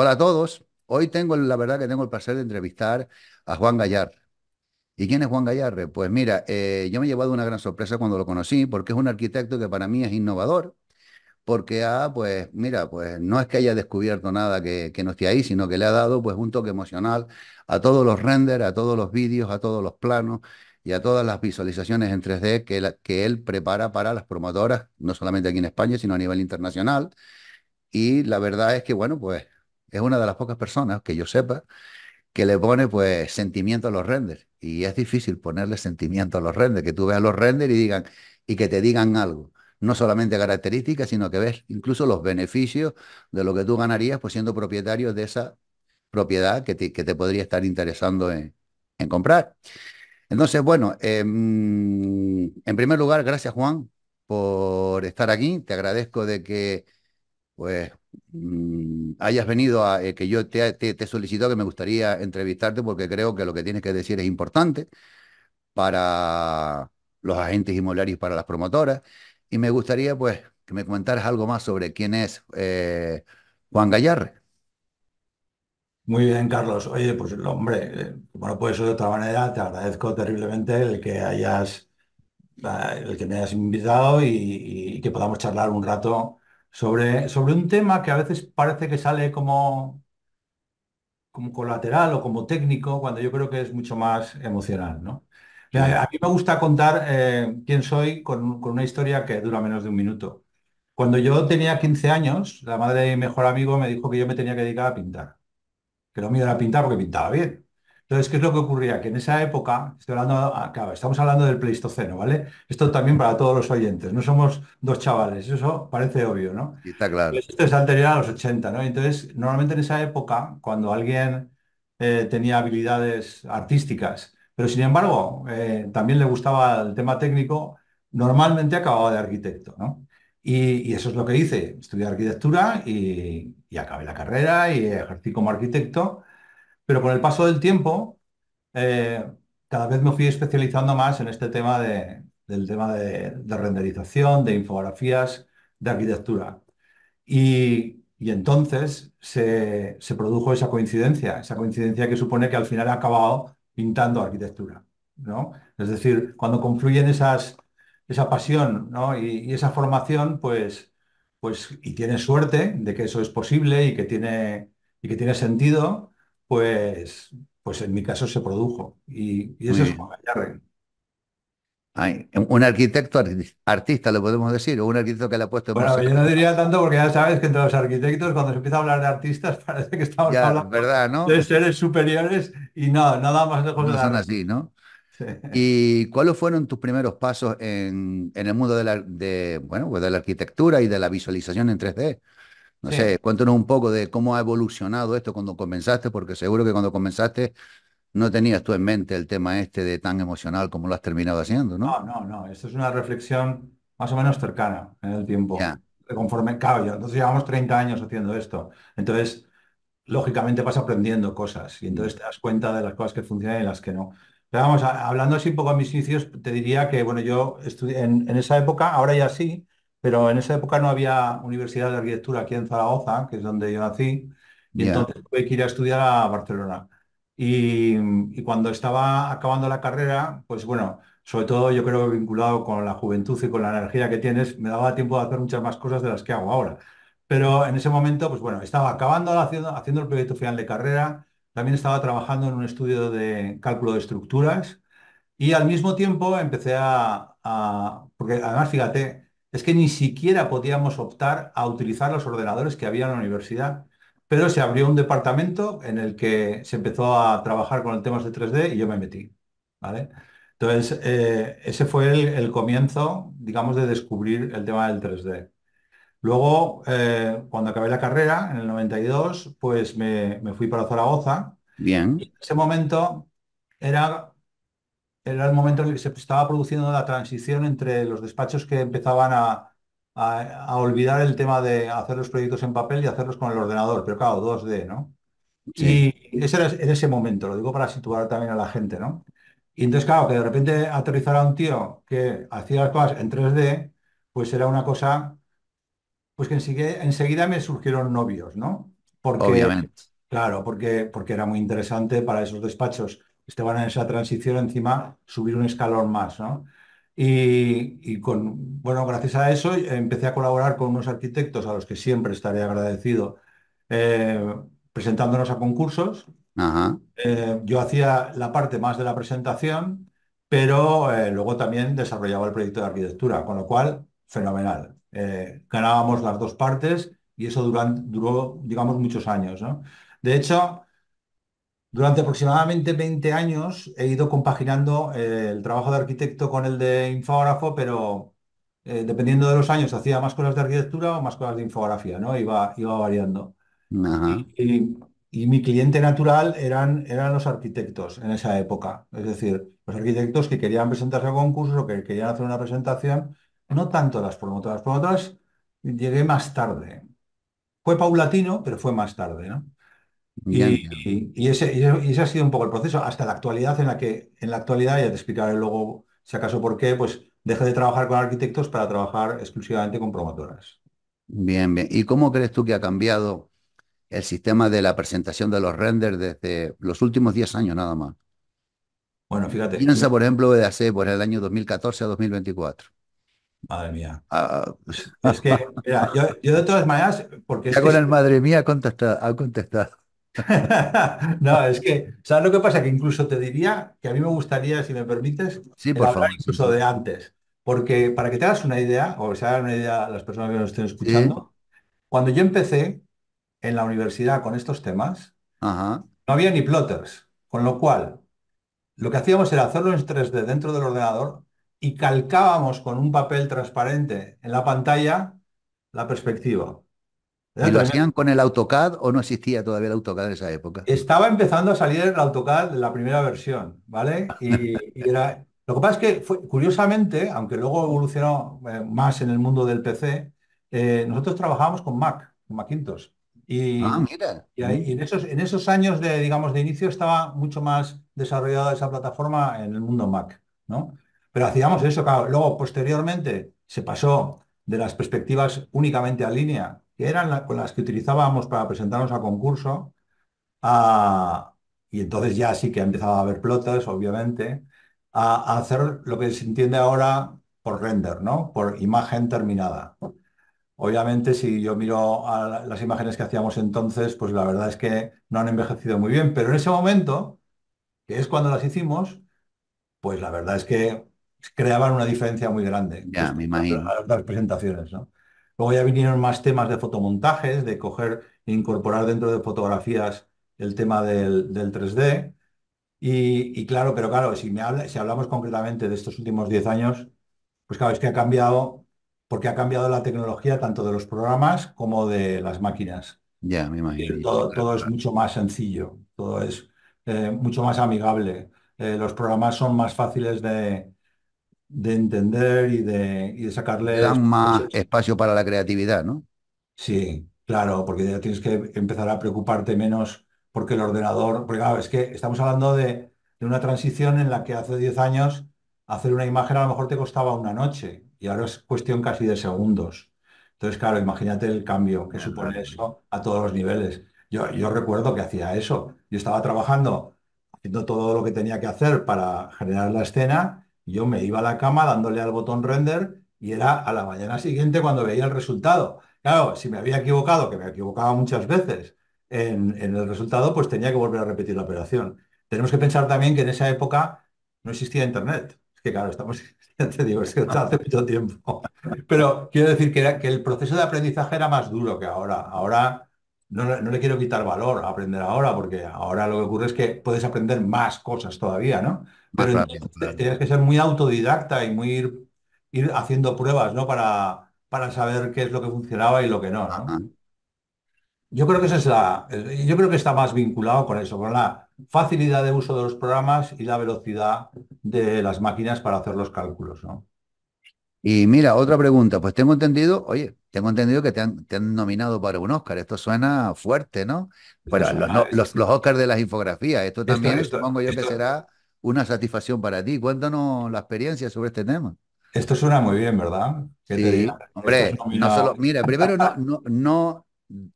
Hola a todos. Hoy tengo, la verdad que tengo el placer de entrevistar a Juan Gallar. ¿Y quién es Juan Gallar? Pues mira, eh, yo me he llevado una gran sorpresa cuando lo conocí, porque es un arquitecto que para mí es innovador, porque ha pues mira, pues no es que haya descubierto nada que, no esté ahí, sino que le ha dado pues un toque emocional a todos los renders, a todos los vídeos, a todos los planos y a todas las visualizaciones en 3D que, que él prepara para las promotoras, no solamente aquí en España, sino a nivel internacional. Y la verdad es que, bueno, pues es una de las pocas personas que yo sepa que le pone pues sentimiento a los renders. Y es difícil ponerle sentimiento a los renders, que tú veas los renders y digan y que te digan algo. No solamente características, sino que ves incluso los beneficios de lo que tú ganarías pues, siendo propietario de esa propiedad que te, podría estar interesando en, comprar. Entonces, bueno, em, en primer lugar, gracias Juan por estar aquí. Te agradezco de que pues mm, hayas venido a eh, que yo te, he solicitado... solicito que me gustaría entrevistarte porque creo que lo que tienes que decir es importante para los agentes inmobiliarios, para las promotoras. Y me gustaría pues que me comentaras algo más sobre quién es eh, Juan Gallarre. Muy bien, Carlos. Oye, pues hombre, ...bueno eh, no puede ser de otra manera, te agradezco terriblemente el que hayas, ah, el que me hayas invitado y que podamos charlar un rato sobre, sobre un tema que a veces parece que sale como, como colateral o como técnico, cuando yo creo que es mucho más emocional, ¿no? Eh, a, mí me gusta contar eh, quién soy con, con, una historia que dura menos de un minuto. Cuando yo tenía 15 años, la madre de mi mejor amigo me dijo que yo me tenía que dedicar a pintar. Que lo mío era pintar porque pintaba bien. Entonces, ¿qué es lo que ocurría? Que en esa época, ah, estamos hablando del Pleistoceno, ¿vale? Esto también para todos los oyentes, no somos dos chavales, eso parece obvio, ¿no? Y está claro. Pues esto es anterior a los 80, ¿no? Entonces, normalmente en esa época, cuando alguien eh, tenía habilidades artísticas, pero sin embargo, eh, también le gustaba el tema técnico, normalmente acababa de arquitecto, ¿no? Y, eso es lo que hice, estudié arquitectura y, y acabé la carrera y ejercí como arquitecto pero con el paso del tiempo, eh, cada vez me fui especializando más en este tema de, del tema de, renderización, de infografías, de arquitectura. Y, entonces se, produjo esa coincidencia, esa coincidencia que supone que al final ha acabado pintando arquitectura. Es decir, cuando confluyen esa pasión y, esa formación, pues, pues y tienes suerte de que eso es posible y que y que tiene sentido, pues, pues en mi caso se produjo. Y, eso es un arquitecto artista, ¿lo podemos decir, o un arquitecto que le ha puesto... bueno, yo no diría tanto porque ya sabes que entre los arquitectos cuando se empieza a hablar de artistas parece que estamos hablando ¿verdad, ¿no? de seres superiores y no, nada más de cosas así, ¿no? ¿Y cuáles fueron tus primeros pasos en, en el mundo de la, de, bueno, pues de la arquitectura y de la visualización en 3D? No sé, cuéntanos un poco de cómo ha evolucionado esto cuando comenzaste, porque seguro que cuando comenzaste no tenías tú en mente el tema este de tan emocional como lo has terminado haciendo, ¿no? No, no, Esto es una reflexión más o menos cercana en el tiempo. Conforme, claro, entonces llevamos 30 años haciendo esto. Entonces, lógicamente vas aprendiendo cosas y entonces mm. te das cuenta de las cosas que funcionan y las que no. Pero vamos, hablando así un poco a mis inicios, te diría que, bueno, yo estudié en esa época, ahora ya sí, pero en esa época no había universidad de arquitectura aquí en Zaragoza, que es donde yo nací, y entonces tuve que ir a estudiar a Barcelona. Y, cuando estaba acabando la carrera, pues bueno, sobre todo yo creo que vinculado con la juventud y con la energía que tienes, me daba tiempo de hacer muchas más cosas de las que hago ahora. Pero en ese momento, pues bueno, estaba acabando haciendo, haciendo el proyecto final de carrera, también estaba trabajando en un estudio de cálculo de estructuras y al mismo tiempo empecé a, a porque además fíjate, es que ni siquiera podíamos optar a utilizar los ordenadores que había en la universidad. Pero se abrió un departamento en el que se empezó a trabajar con el tema de 3D y yo me metí. ¿vale? Entonces, eh, ese fue el, comienzo, digamos, de descubrir el tema del 3D. Luego, eh, cuando acabé la carrera, en el 92, pues me, fui para Zaragoza. Bien. en ese momento era era el momento en el que se estaba produciendo la transición entre los despachos que empezaban a, a, olvidar el tema de hacer los proyectos en papel y hacerlos con el ordenador, pero claro, 2D, ¿no? Y ese era en ese momento, lo digo para situar también a la gente, ¿no? Y entonces, claro, que de repente aterrizara un tío que hacía las cosas en 3D, pues era una cosa, pues que enseguida, me surgieron novios, ¿no? Porque, Obviamente. Claro, porque, porque era muy interesante para esos despachos Esteban en esa transición encima subir un escalón más, ¿no? Y, y, con, bueno, gracias a eso eh, empecé a colaborar con unos arquitectos a los que siempre estaré agradecido, eh, presentándonos a concursos. Eh, yo hacía la parte más de la presentación, pero luego también desarrollaba el proyecto de arquitectura, con lo cual, fenomenal. ganábamos las dos partes y eso duró, digamos, muchos años. ¿no? De hecho, durante aproximadamente 20 años he ido compaginando eh, el trabajo de arquitecto con el de infógrafo, pero eh, dependiendo de los años hacía más cosas de arquitectura o más cosas de infografía, ¿no? Iba, iba variando. Y, mi cliente natural eran, eran los arquitectos en esa época. Es decir, los arquitectos que querían presentarse a concursos o que querían hacer una presentación, no tanto las promotoras. Las promotoras llegué más tarde. Fue paulatino, pero fue más tarde, ¿no? y, y, ese, ha sido un poco el proceso hasta la actualidad en la que, en la actualidad, ya te explicaré luego si acaso por qué, pues dejé de trabajar con arquitectos para trabajar exclusivamente con promotoras. Bien, bien. ¿Y cómo crees tú que ha cambiado el sistema de la presentación de los renders desde los últimos 10 años nada más? Bueno, fíjate. Piensa, por ejemplo, de hace por el año 2014 a 2024. Madre mía. Ah, es que, mira, yo, de todas maneras, porque... Ya con el madre mía ha contestado. Ha contestado. no, es que, ¿sabes lo que pasa? Que incluso te diría que a mí me gustaría, si me permites, sí, hablar incluso de antes. Porque para que te hagas una idea, o se hagan una idea las personas que nos estén escuchando, cuando yo empecé en la universidad con estos temas, no había ni plotters. Con lo cual, lo que hacíamos era hacerlo en 3D dentro del ordenador y calcábamos con un papel transparente en la pantalla la perspectiva. ¿Y lo hacían con el AutoCAD o no existía todavía el AutoCAD en esa época? Estaba empezando a salir el AutoCAD, la primera versión, ¿vale? Y, era... Lo que pasa es que, fue, curiosamente, aunque luego evolucionó eh, más en el mundo del PC, eh, nosotros trabajábamos con Mac, con Macintosh. Y, ah, y, en, esos, en esos años de, digamos, de inicio estaba mucho más desarrollada esa plataforma en el mundo Mac, ¿no? Pero hacíamos eso, claro. Luego, posteriormente, se pasó de las perspectivas únicamente a línea que eran con las que utilizábamos para presentarnos a concurso. y entonces ya sí que ha empezado a haber plotas, obviamente, a, hacer lo que se entiende ahora por render, ¿no? Por imagen terminada. Obviamente, si yo miro a las imágenes que hacíamos entonces, pues la verdad es que no han envejecido muy bien, pero en ese momento, que es cuando las hicimos, pues la verdad es que creaban una diferencia muy grande. Ya, me imagino. las presentaciones, ¿no? Luego ya vinieron más temas de fotomontajes, de coger e incorporar dentro de fotografías el tema del, 3D. Y, claro, pero claro, si, me hablamos concretamente de estos últimos 10 años, pues claro, es que ha cambiado, porque ha cambiado la tecnología tanto de los programas como de las máquinas. Ya, me imagino. Eh, todo, es mucho más sencillo, todo es eh, mucho más amigable. Eh, los programas son más fáciles de, de entender y de, sacarle... más espacio para la creatividad, ¿no? Sí, claro, porque ya tienes que empezar a preocuparte menos porque el ordenador... Porque es que estamos hablando de, de una transición en la que hace 10 años hacer una imagen a lo mejor te costaba una noche y ahora es cuestión casi de segundos. Entonces, claro, imagínate el cambio que supone eso a todos los niveles. Yo, yo recuerdo que hacía eso. Yo estaba trabajando, haciendo todo lo que tenía que hacer para generar la escena yo me iba a la cama dándole al botón render y era a la mañana siguiente cuando veía el resultado. Claro, si me había equivocado, que me equivocaba muchas veces en, el resultado, pues tenía que volver a repetir la operación. Tenemos que pensar también que en esa época no existía Internet. Es que claro, estamos, hace mucho tiempo. Pero quiero decir que, era, que el proceso de aprendizaje era más duro que ahora. Ahora no, no, le quiero quitar valor a aprender ahora, porque ahora lo que ocurre es que puedes aprender más cosas todavía, ¿no? Pero tienes que ser muy autodidacta y muy ir, haciendo pruebas, ¿no? Para, para, saber qué es lo que funcionaba y lo que no, Yo creo que esa es la, eh, yo creo que está más vinculado con eso, con la facilidad de uso de los programas y la velocidad de las máquinas para hacer los cálculos, ¿no? Y mira, otra pregunta, pues tengo entendido, oye, tengo entendido que te han, nominado para un Oscar, esto suena fuerte, ¿no? Bueno, los, los, Oscars de las infografías, esto también supongo yo que será una satisfacción para ti. Cuéntanos la experiencia sobre este tema. Esto suena muy bien, ¿verdad? Sí, hombre, no mira, primero no, no, no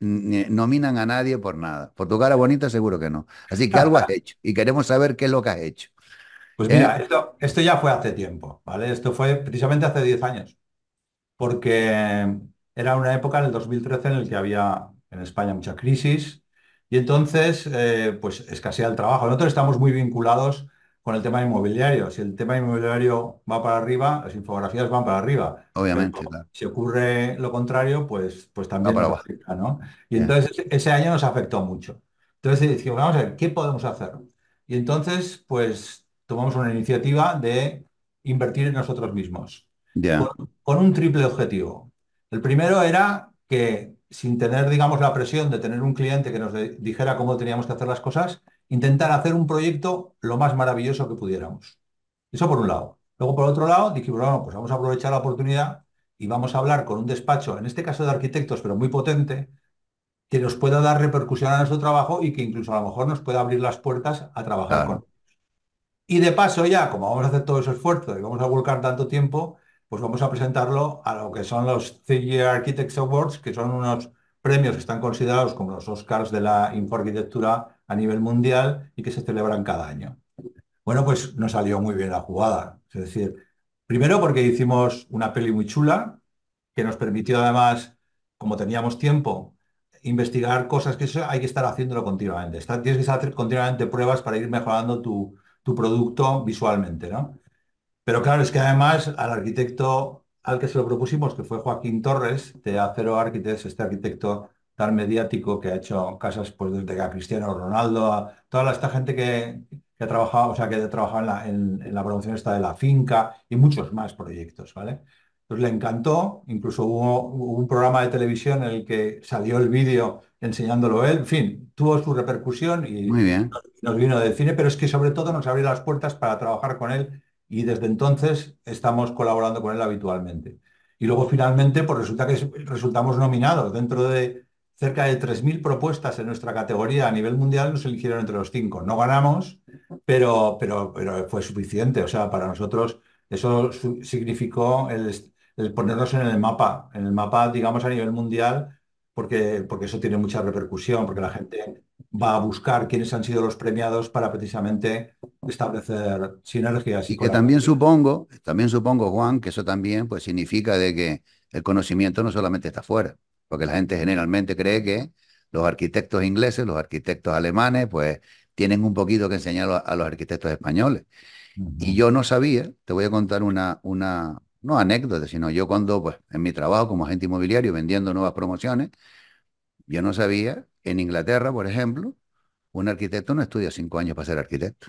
nominan a nadie por nada. Por tu cara bonita seguro que no. Así que algo has hecho y queremos saber qué es lo que has hecho. Pues mira, eh, esto, ya fue hace tiempo, ¿vale? Esto fue precisamente hace 10 años, porque era una época en el 2013 en el que había en España mucha crisis y entonces eh, pues escasea el trabajo. Nosotros estamos muy vinculados con el tema inmobiliario. Si el tema inmobiliario va para arriba, las infografías van para arriba. Obviamente, Si ocurre lo contrario, pues, pues también para abajo Y entonces ese año nos afectó mucho. Entonces dijimos, vamos a ver, ¿qué podemos hacer? Y entonces, pues tomamos una iniciativa de invertir en nosotros mismos. con un triple objetivo. El primero era que sin tener, digamos, la presión de tener un cliente que nos dijera cómo teníamos que hacer las cosas, intentar hacer un proyecto lo más maravilloso que pudiéramos. Eso por un lado. Luego, por otro lado, dijimos, bueno, pues vamos a aprovechar la oportunidad y vamos a hablar con un despacho, en este caso de arquitectos, pero muy potente, que nos pueda dar repercusión a nuestro trabajo y que incluso a lo mejor nos pueda abrir las puertas a trabajar con Y de paso ya, como vamos a hacer todo ese esfuerzo y vamos a volcar tanto tiempo, pues vamos a presentarlo a lo que son los CG Architects Awards, que son unos premios que están considerados como los Oscars de la infoarquitectura a nivel mundial y que se celebran cada año. Bueno, pues nos salió muy bien la jugada. Es decir, primero porque hicimos una peli muy chula, que nos permitió además, como teníamos tiempo, investigar cosas que hay que estar haciéndolo continuamente. tienes que hacer continuamente pruebas para ir mejorando tu, tu producto visualmente, ¿no? Pero claro, es que además al arquitecto al que se lo propusimos, que fue Joaquín Torres, de Acero Arquitectos, este arquitecto tan mediático que ha hecho casas pues, desde a Cristiano Ronaldo, a toda esta gente que, ha trabajado, o sea, que ha trabajado en la, producción promoción esta de la finca y muchos más proyectos, ¿vale? Entonces pues le encantó, incluso hubo, un programa de televisión en el que salió el vídeo enseñándolo él, en fin, tuvo su repercusión y Muy bien. Nos, nos vino de cine, pero es que sobre todo nos abrió las puertas para trabajar con él y desde entonces estamos colaborando con él habitualmente. Y luego finalmente, pues resulta que resultamos nominados. Dentro de cerca de 3.000 propuestas en nuestra categoría a nivel mundial, nos eligieron entre los cinco. No ganamos, pero, pero, pero fue suficiente. O sea, para nosotros eso significó el, ponernos en el mapa, en el mapa, digamos, a nivel mundial, porque, porque eso tiene mucha repercusión, porque la gente va a buscar quiénes han sido los premiados para precisamente establecer sinergias. Y, que también supongo, también supongo, Juan, que eso también pues significa de que el conocimiento no solamente está fuera, porque la gente generalmente cree que los arquitectos ingleses, los arquitectos alemanes, pues tienen un poquito que enseñar a, los arquitectos españoles. Y yo no sabía, te voy a contar una, una, no anécdota, sino yo cuando, pues, en mi trabajo como agente inmobiliario vendiendo nuevas promociones, yo no sabía, en Inglaterra, por ejemplo, un arquitecto no estudia cinco años para ser arquitecto.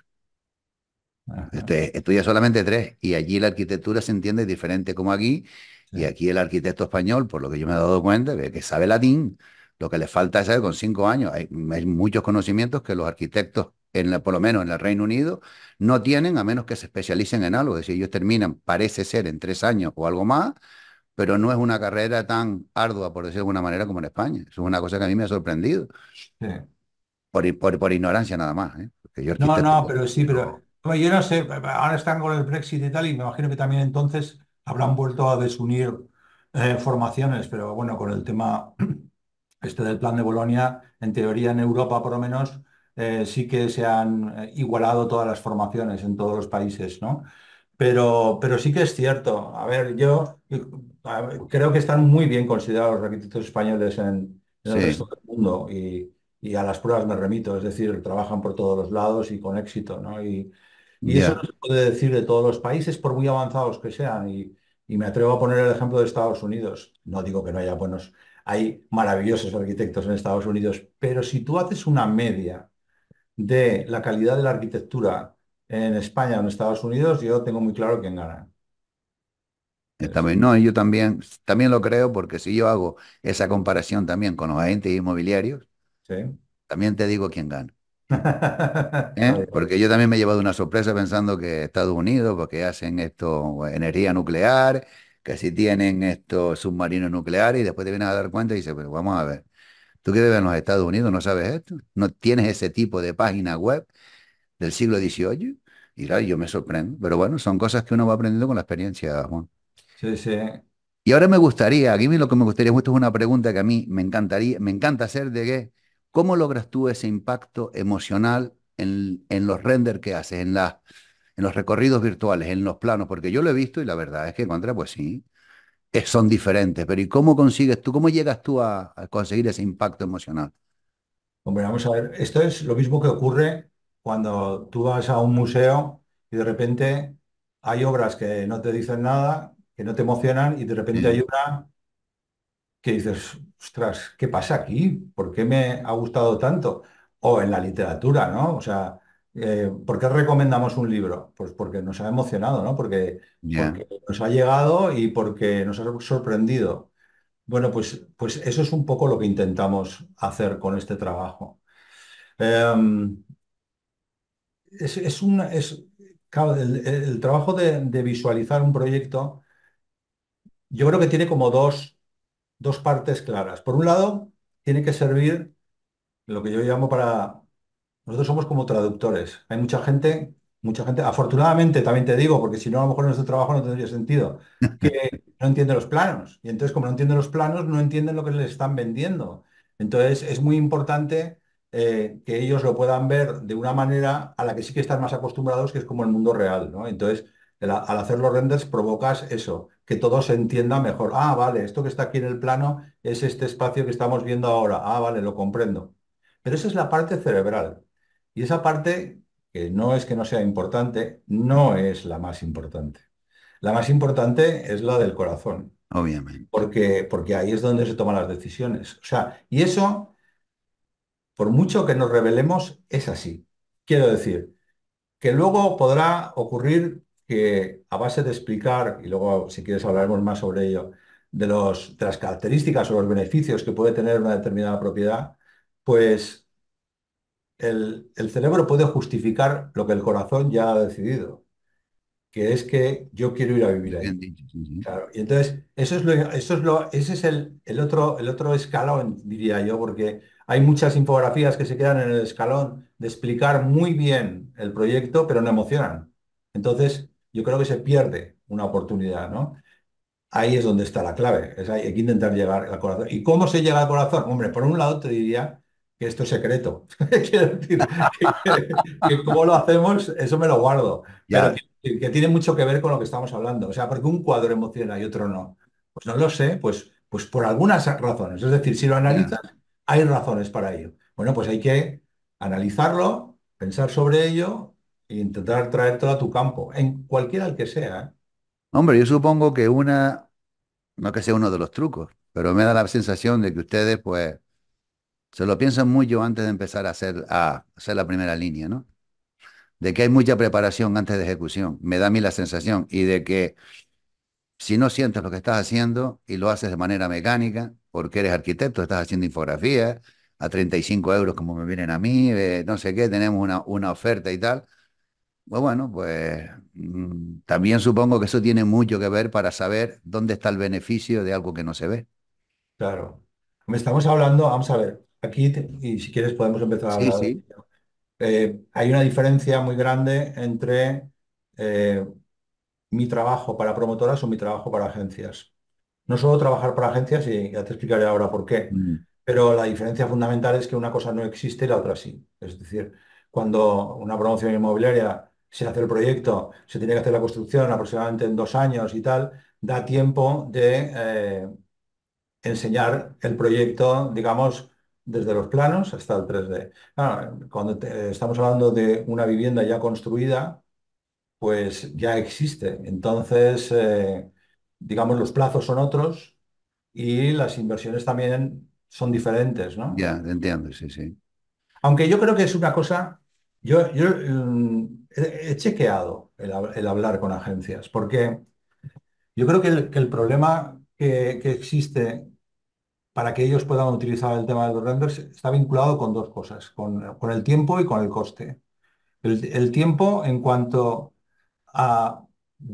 Este, estudia solamente tres y allí la arquitectura se entiende diferente como aquí. Y aquí el arquitecto español, por lo que yo me he dado cuenta, que, sabe latín, lo que le falta es saber con cinco años. Hay, muchos conocimientos que los arquitectos, en por lo menos en el Reino Unido, no tienen a menos que se especialicen en algo. Es decir, ellos terminan, parece ser, en tres años o algo más, pero no es una carrera tan ardua, por decirlo de alguna manera, como en España. Eso es una cosa que a mí me ha sorprendido. Por, ignorancia nada más. ¿eh? no, no, pues, pero sí, pero yo no sé, ahora están con el Brexit y tal, y me imagino que también entonces habrán vuelto a desunir eh, formaciones, pero bueno, con el tema este del plan de Bolonia, en teoría en Europa por lo menos, eh, sí que se han eh, igualado todas las formaciones en todos los países, ¿no? Pero, pero sí que es cierto. A ver, yo creo que están muy bien considerados los arquitectos españoles en, el resto del mundo y, y, a las pruebas me remito, es decir, trabajan por todos los lados y con éxito, ¿no? Y, y eso no se puede decir de todos los países, por muy avanzados que sean. Y, me atrevo a poner el ejemplo de Estados Unidos. No digo que no haya buenos, hay maravillosos arquitectos en Estados Unidos, pero si tú haces una media de la calidad de la arquitectura en España o en Estados Unidos, yo tengo muy claro quién gana. Eh, también, no, yo también, también lo creo porque si yo hago esa comparación también con los agentes inmobiliarios, también te digo quién gana. ¿Eh? Porque yo también me he llevado una sorpresa pensando que Estados Unidos, porque hacen esto, energía nuclear, que si tienen estos submarinos nucleares y después te vienes a dar cuenta y dices, pero pues, vamos a ver, tú que vives en los Estados Unidos no sabes esto, no tienes ese tipo de página web del siglo XVIII. Y yo me sorprendo, pero bueno, son cosas que uno va aprendiendo con la experiencia, Juan. Sí, sí. Y ahora me gustaría, aquí lo que me gustaría, esto es una pregunta que a mí me encantaría, me encanta hacer de que ¿Cómo logras tú ese impacto emocional en, los renders que haces, en, en los recorridos virtuales, en los planos? Porque yo lo he visto y la verdad es que contra, pues sí, son diferentes. Pero ¿y cómo consigues tú, cómo llegas tú a, a conseguir ese impacto emocional? Hombre, vamos a ver, esto es lo mismo que ocurre cuando tú vas a un museo y de repente hay obras que no te dicen nada, que no te emocionan y de repente hay una que dices, ostras, ¿qué pasa aquí? ¿Por qué me ha gustado tanto? O en la literatura, ¿no? O sea, eh, ¿por qué recomendamos un libro? Pues porque nos ha emocionado, ¿no? Porque, nos ha llegado y porque nos ha sorprendido. Bueno, pues, pues eso es un poco lo que intentamos hacer con este trabajo. Em, es, una, es el, trabajo de visualizar un proyecto, yo creo que tiene como dos dos partes claras. Por un lado, tiene que servir lo que yo llamo para... Nosotros somos como traductores. Hay mucha gente, mucha gente, afortunadamente también te digo, porque si no a lo mejor nuestro trabajo no tendría sentido, que no entiende los planos. Y entonces como no entienden los planos, no entienden lo que les están vendiendo. Entonces es muy importante eh, que ellos lo puedan ver de una manera a la que sí que están más acostumbrados, que es como el mundo real. Entonces, al hacer los renders provocas eso, que todo se entienda mejor. Ah, vale, esto que está aquí en el plano es este espacio que estamos viendo ahora. Ah, vale, lo comprendo. Pero esa es la parte cerebral. Y esa parte, que no es que no sea importante, no es la más importante. La más importante es la del corazón. Obviamente. Porque, porque ahí es donde se toman las decisiones. O sea, y eso, por mucho que nos revelemos, es así. Quiero decir, que luego podrá ocurrir que a base de explicar, y luego si quieres hablaremos más sobre ello, de, los, las características o los beneficios que puede tener una determinada propiedad, pues el, cerebro puede justificar lo que el corazón ya ha decidido, que es que yo quiero ir a vivir ahí. Y entonces, eso es lo, eso es lo, ese es el, el otro, el otro escalón, diría yo, porque hay muchas infografías que se quedan en el escalón de explicar muy bien el proyecto, pero no emocionan. Entonces, yo creo que se pierde una oportunidad, ¿no? Ahí es donde está la clave, es hay que intentar llegar al corazón. ¿Y cómo se llega al corazón? Hombre, por un lado te diría que esto es secreto. Quiero decir, que, cómo lo hacemos, eso me lo guardo. que, tiene mucho que ver con lo que estamos hablando. O sea, porque un cuadro emociona y otro no. Pues no lo sé, pues, pues por algunas razones. Es decir, si lo analizas, hay razones para ello. Bueno, pues hay que analizarlo, pensar sobre ello ...y intentar traerte a tu campo, en cualquiera el que sea. ¿eh? Hombre, yo supongo que una, no que sea uno de los trucos, pero me da la sensación de que ustedes, pues, se lo piensan mucho antes de empezar a hacer, a hacer la primera línea, ¿no? De que hay mucha preparación antes de ejecución, me da a mí la sensación, y de que si no sientes lo que estás haciendo y lo haces de manera mecánica, porque eres arquitecto, estás haciendo infografías a 35 euros como me vienen a mí, eh, no sé qué, tenemos una, una oferta y tal, pues bueno, pues mm, también supongo que eso tiene mucho que ver para saber dónde está el beneficio de algo que no se ve. Claro. Me Estamos hablando, vamos a ver, aquí, y si quieres podemos empezar a hablar. Eh, hay una diferencia muy grande entre eh, mi trabajo para promotoras o mi trabajo para agencias. No solo trabajar para agencias, y ya te explicaré ahora por qué, mm. pero la diferencia fundamental es que una cosa no existe y la otra sí. Es decir, cuando una promoción inmobiliaria se hace el proyecto, se tiene que hacer la construcción aproximadamente en dos años y tal, da tiempo de eh, enseñar el proyecto, digamos, desde los planos hasta el 3D. cuando estamos hablando de una vivienda ya construida, pues ya existe. Entonces, eh, digamos, los plazos son otros y las inversiones también son diferentes, ¿no? Ya, entiendo, sí, sí. Aunque yo creo que es una cosa, yo, mm, he chequeado el, hablar con agencias, porque yo creo que el, problema que, existe para que ellos puedan utilizar el tema de los renders está vinculado con dos cosas, con, el tiempo y con el coste. El, tiempo en cuanto a,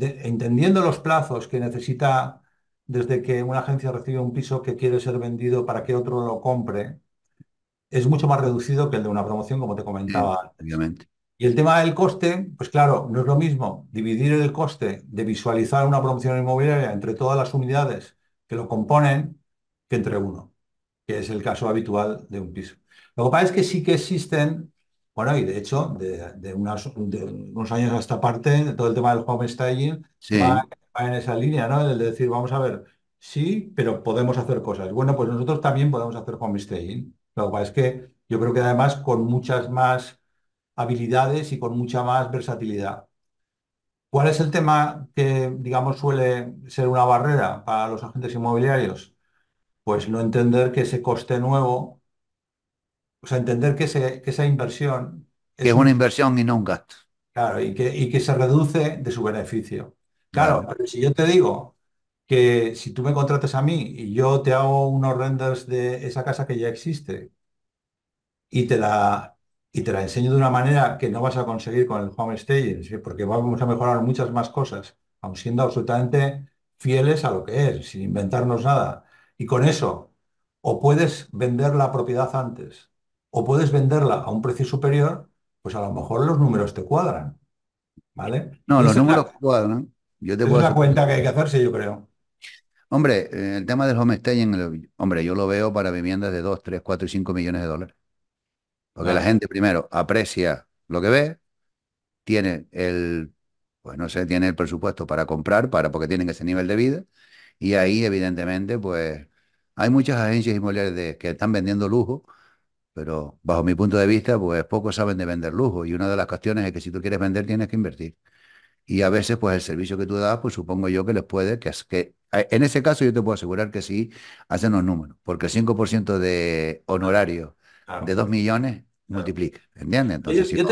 entendiendo los plazos que necesita desde que una agencia recibe un piso que quiere ser vendido para que otro lo compre, es mucho más reducido que el de una promoción, como te comentaba. anteriormente. Y el tema del coste, pues claro, no es lo mismo dividir el coste de visualizar una promoción inmobiliaria entre todas las unidades que lo componen que entre uno, que es el caso habitual de un piso. Lo que pasa es que sí que existen, bueno, y de hecho, de, unas, unos años a esta parte, todo el tema del home staging va, va, en esa línea, ¿no? El de decir, vamos a ver, sí, pero podemos hacer cosas. Bueno, pues nosotros también podemos hacer home staging. Lo que pasa es que yo creo que además con muchas más habilidades y con mucha más versatilidad. ¿Cuál es el tema que, digamos, suele ser una barrera para los agentes inmobiliarios? Pues no entender que ese coste nuevo, o sea, entender que, ese, que esa inversión... Es que es una inversión y no un gasto. Claro, y que, y que se reduce de su beneficio. Claro, si yo te digo que si tú me contratas a mí y yo te hago unos renders de esa casa que ya existe y te la y te la enseño de una manera que no vas a conseguir con el home staging, porque vamos a mejorar muchas más cosas, aun siendo absolutamente fieles a lo que es, sin inventarnos nada. Y con eso, o puedes vender la propiedad antes, o puedes venderla a un precio superior, pues a lo mejor los números te cuadran. ¿Vale? No, los números cuadran. ¿eh? Yo te es una cuenta que hay que hacerse, yo creo. Hombre, eh, el tema del home staging, hombre, yo lo veo para viviendas de 2, 3, 4 y 5 millones de dólares. Porque la ah. gente primero aprecia lo que ve, tiene el, pues no sé, tiene el presupuesto para comprar, para, porque tienen ese nivel de vida, y ahí evidentemente, pues hay muchas agencias inmobiliarias que están vendiendo lujo, pero bajo mi punto de vista, pues pocos saben de vender lujo, y una de las cuestiones es que si tú quieres vender, tienes que invertir. Y a veces, pues el servicio que tú das, pues supongo yo que les puede, que, que en ese caso yo te puedo asegurar que sí hacen los números, porque el 5% de honorario de 2 millones multiplique. ¿Entiendes? Entonces, yo,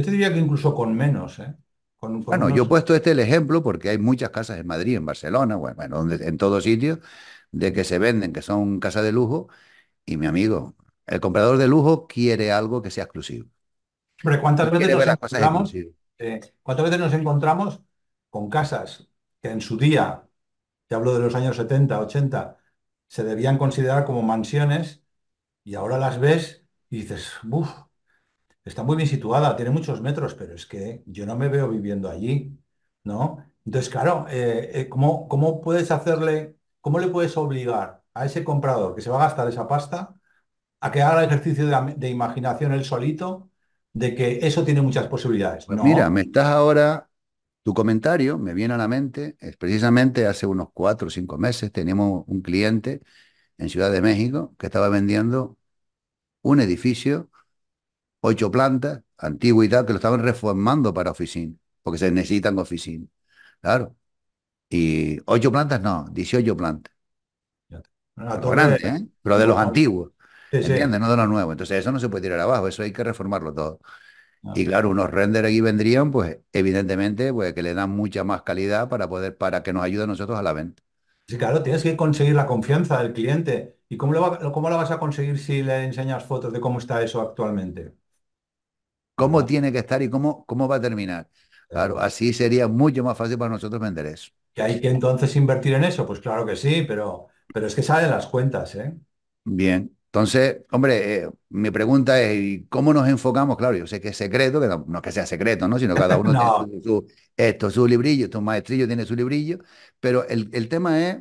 te diría que incluso con menos, ¿eh? Con, bueno, yo he puesto este el ejemplo porque hay muchas casas en Madrid, en Barcelona, bueno, en todo sitio, de que se venden, que son casas de lujo, y mi amigo, el comprador de lujo quiere algo que sea exclusivo. ¿cuántas veces, nos encontramos, ¿cuántas veces nos encontramos con casas que en su día, te hablo de los años 70, 80, se debían considerar como mansiones y ahora las ves y dices, uff, está muy bien situada, tiene muchos metros, pero es que yo no me veo viviendo allí, ¿no? Entonces, claro, eh, eh, ¿cómo, puedes hacerle, cómo le puedes obligar a ese comprador que se va a gastar esa pasta a que haga el ejercicio de, imaginación él solito de que eso tiene muchas posibilidades? Pues mira, me estás ahora, tu comentario me viene a la mente, es precisamente hace unos cuatro o cinco meses teníamos un cliente en Ciudad de México que estaba vendiendo un edificio, ocho plantas, antiguo y tal, que lo estaban reformando para oficina, porque se necesitan oficina, Claro. Y ocho plantas no, 18 plantas. Ah, Pero grande, ¿eh? Pero de los antiguos. entiende No de los nuevos. Entonces eso no se puede tirar abajo, eso hay que reformarlo todo. Ah, y claro, unos render aquí vendrían, pues evidentemente, pues que le dan mucha más calidad para poder, para que nos ayude a nosotros a la venta. Sí, claro, tienes que conseguir la confianza del cliente. ¿Y cómo, lo cómo la vas a conseguir si le enseñas fotos de cómo está eso actualmente? ¿Cómo tiene que estar y cómo, cómo va a terminar? Claro, así sería mucho más fácil para nosotros vender eso. ¿Que hay que entonces invertir en eso? Pues claro que sí, pero, pero es que salen las cuentas, ¿eh? Bien, entonces, hombre, eh, mi pregunta es, ¿cómo nos enfocamos? Claro, yo sé que es secreto, que no, es que sea secreto, ¿no? Sino cada uno tiene su, esto, su librillo, estos maestrillos tiene su librillo, pero el, tema es,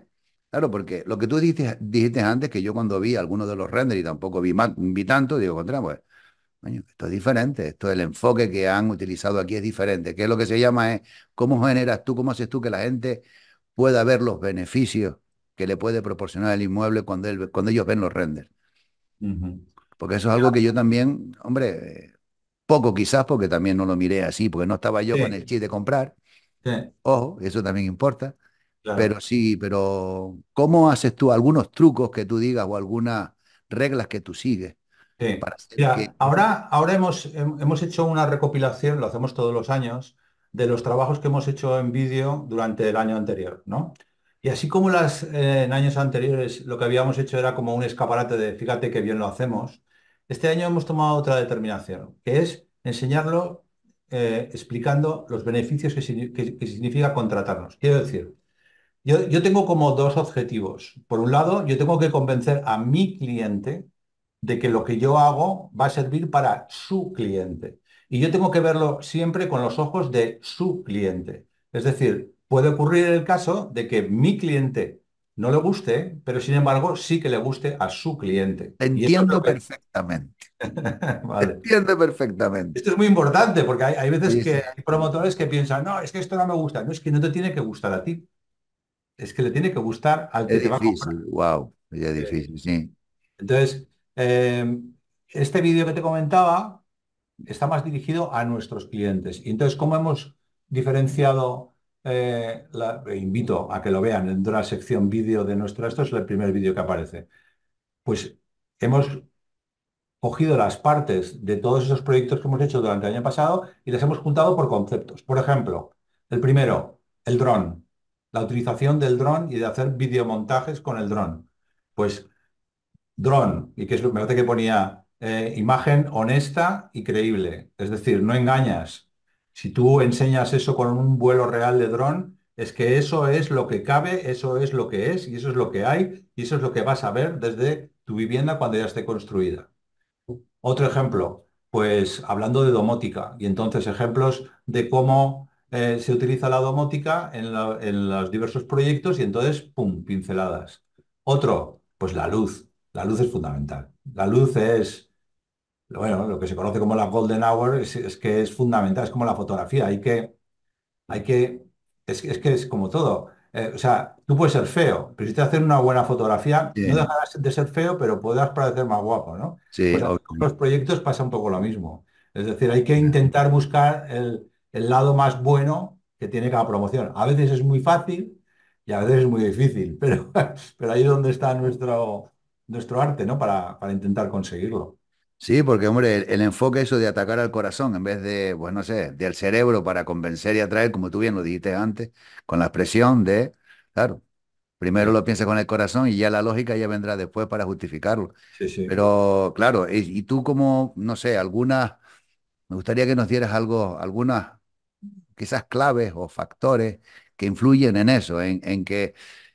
claro, porque lo que tú dijiste, dijiste antes, que yo cuando vi algunos de los renders y tampoco vi, vi tanto, digo, contra, pues, esto es diferente, esto el enfoque que han utilizado aquí es diferente, que es lo que se llama es, ¿cómo generas tú, cómo haces tú que la gente pueda ver los beneficios que le puede proporcionar el inmueble cuando, él, cuando ellos ven los renders? Porque eso es algo que yo también, hombre, poco quizás porque también no lo miré así, porque no estaba yo con el chip de comprar. Ojo, eso también importa. Pero sí, pero ¿cómo haces tú algunos trucos que tú digas o algunas reglas que tú sigues? Ahora, ahora hemos, hemos hecho una recopilación, lo hacemos todos los años, de los trabajos que hemos hecho en vídeo durante el año anterior, ¿no? Y así como eh, en años anteriores lo que habíamos hecho era como un escaparate de fíjate que bien lo hacemos, este año hemos tomado otra determinación, que es enseñarlo eh, explicando los beneficios que, significa contratarnos. Quiero decir, yo, yo tengo como dos objetivos. Por un lado, yo tengo que convencer a mi cliente de que lo que yo hago va a servir para su cliente. Y yo tengo que verlo siempre con los ojos de su cliente. Es decir, Puede ocurrir el caso de que mi cliente no le guste, pero sin embargo sí que le guste a su cliente. entiendo perfectamente. entiendo perfectamente. Esto es muy importante porque hay, veces que hay promotores que piensan, no, es que esto no me gusta. No, es que no te tiene que gustar a ti. Es que le tiene que gustar al que te va a comprar. Wow, es difícil, sí. Entonces, em, este vídeo que te comentaba está más dirigido a nuestros clientes. Y entonces, ¿cómo hemos diferenciado eh, la, eh, invito a que lo vean en de la sección vídeo de nuestro, esto es el primer vídeo que aparece, pues hemos cogido las partes de todos esos proyectos que hemos hecho durante el año pasado y las hemos juntado por conceptos. Por ejemplo, el primero, el dron, la utilización del dron y de hacer videomontajes con el dron. Pues dron, y que es lo que me parece que ponía eh, imagen honesta y creíble, es decir, no engañas, si tú enseñas eso con un vuelo real de dron, es que eso es lo que cabe, eso es lo que es y eso es lo que hay y eso es lo que vas a ver desde tu vivienda cuando ya esté construida. Otro ejemplo, pues hablando de domótica y entonces ejemplos de cómo eh, se utiliza la domótica en, en los diversos proyectos y entonces, ¡pum!, pinceladas. Otro, pues la luz. La luz es fundamental. La luz es bueno, lo que se conoce como la golden hour es, que es fundamental, es como la fotografía, hay que, hay que, es, que es como todo. Eh, o sea, tú puedes ser feo, pero si te hacen una buena fotografía, no dejarás de ser feo, pero podrás parecer más guapo, ¿no? Sí, pues los proyectos pasa un poco lo mismo. Es decir, hay que intentar buscar el, lado más bueno que tiene cada promoción. A veces es muy fácil y a veces es muy difícil, pero, pero ahí es donde está nuestro, nuestro arte, ¿no? para intentar conseguirlo. Sí, porque hombre, el, enfoque eso de atacar al corazón en vez de, pues no sé, del cerebro para convencer y atraer, como tú bien lo dijiste antes, con la expresión de, claro, primero lo piensas con el corazón y ya la lógica ya vendrá después para justificarlo. Sí, sí. Pero claro, y, tú como, no sé, algunas, me gustaría que nos dieras algo, algunas quizás claves o factores que influyen en eso, en que,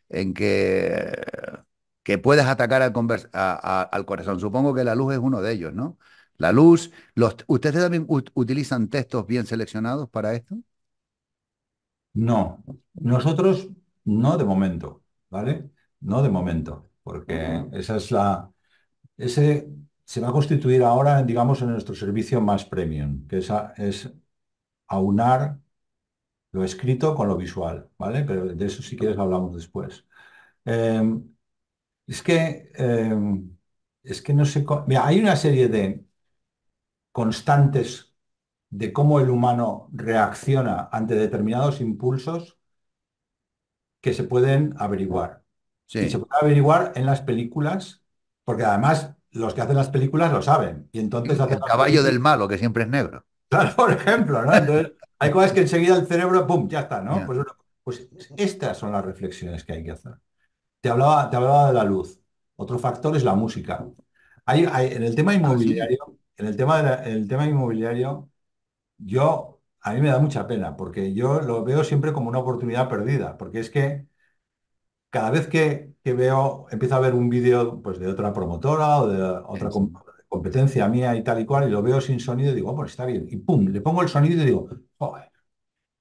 en que que puedes atacar al, corazón. Supongo que la luz es uno de ellos, ¿no? La luz, los, ¿ustedes también utilizan textos bien seleccionados para esto? No, nosotros no de momento, ¿vale? No de momento, porque esa es la, ese se va a constituir ahora, digamos, en nuestro servicio más premium, que es, es aunar lo escrito con lo visual, ¿vale? Pero de eso si quieres hablamos después. Em, es que, em, es que no sé... hay una serie de constantes de cómo el humano reacciona ante determinados impulsos que se pueden averiguar. Sí. Y se puede averiguar en las películas, porque además los que hacen las películas lo saben. Y entonces El, caballo del malo, que siempre es negro. Claro, por ejemplo, hay cosas que enseguida el cerebro, ¡pum! Ya está, ¿no? Pues, pues estas son las reflexiones que hay que hacer. Te hablaba, te hablaba de la luz. Otro factor es la música. Hay, en el tema ah, inmobiliario, en el tema, de tema inmobiliario, yo a mí me da mucha pena porque yo lo veo siempre como una oportunidad perdida, porque es que cada vez que, veo, empiezo a ver un vídeo pues, de otra promotora o de otra competencia mía y tal y cual, y lo veo sin sonido, digo, bueno, oh, pues está bien, y pum, le pongo el sonido y digo,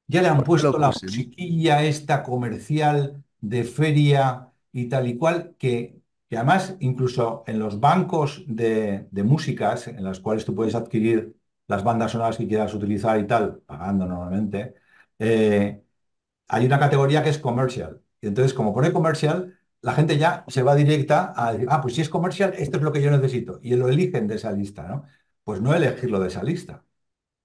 ya le han puesto la chiquilla esta comercial de feria y tal y cual, que, además incluso en los bancos de, de, músicas en las cuales tú puedes adquirir las bandas sonoras que quieras utilizar y tal, pagando normalmente, eh, hay una categoría que es comercial. Y entonces, como pone comercial, la gente ya se va directa a decir, ah, pues si es comercial, esto es lo que yo necesito. Y lo eligen de esa lista, ¿no? Pues no elegirlo de esa lista.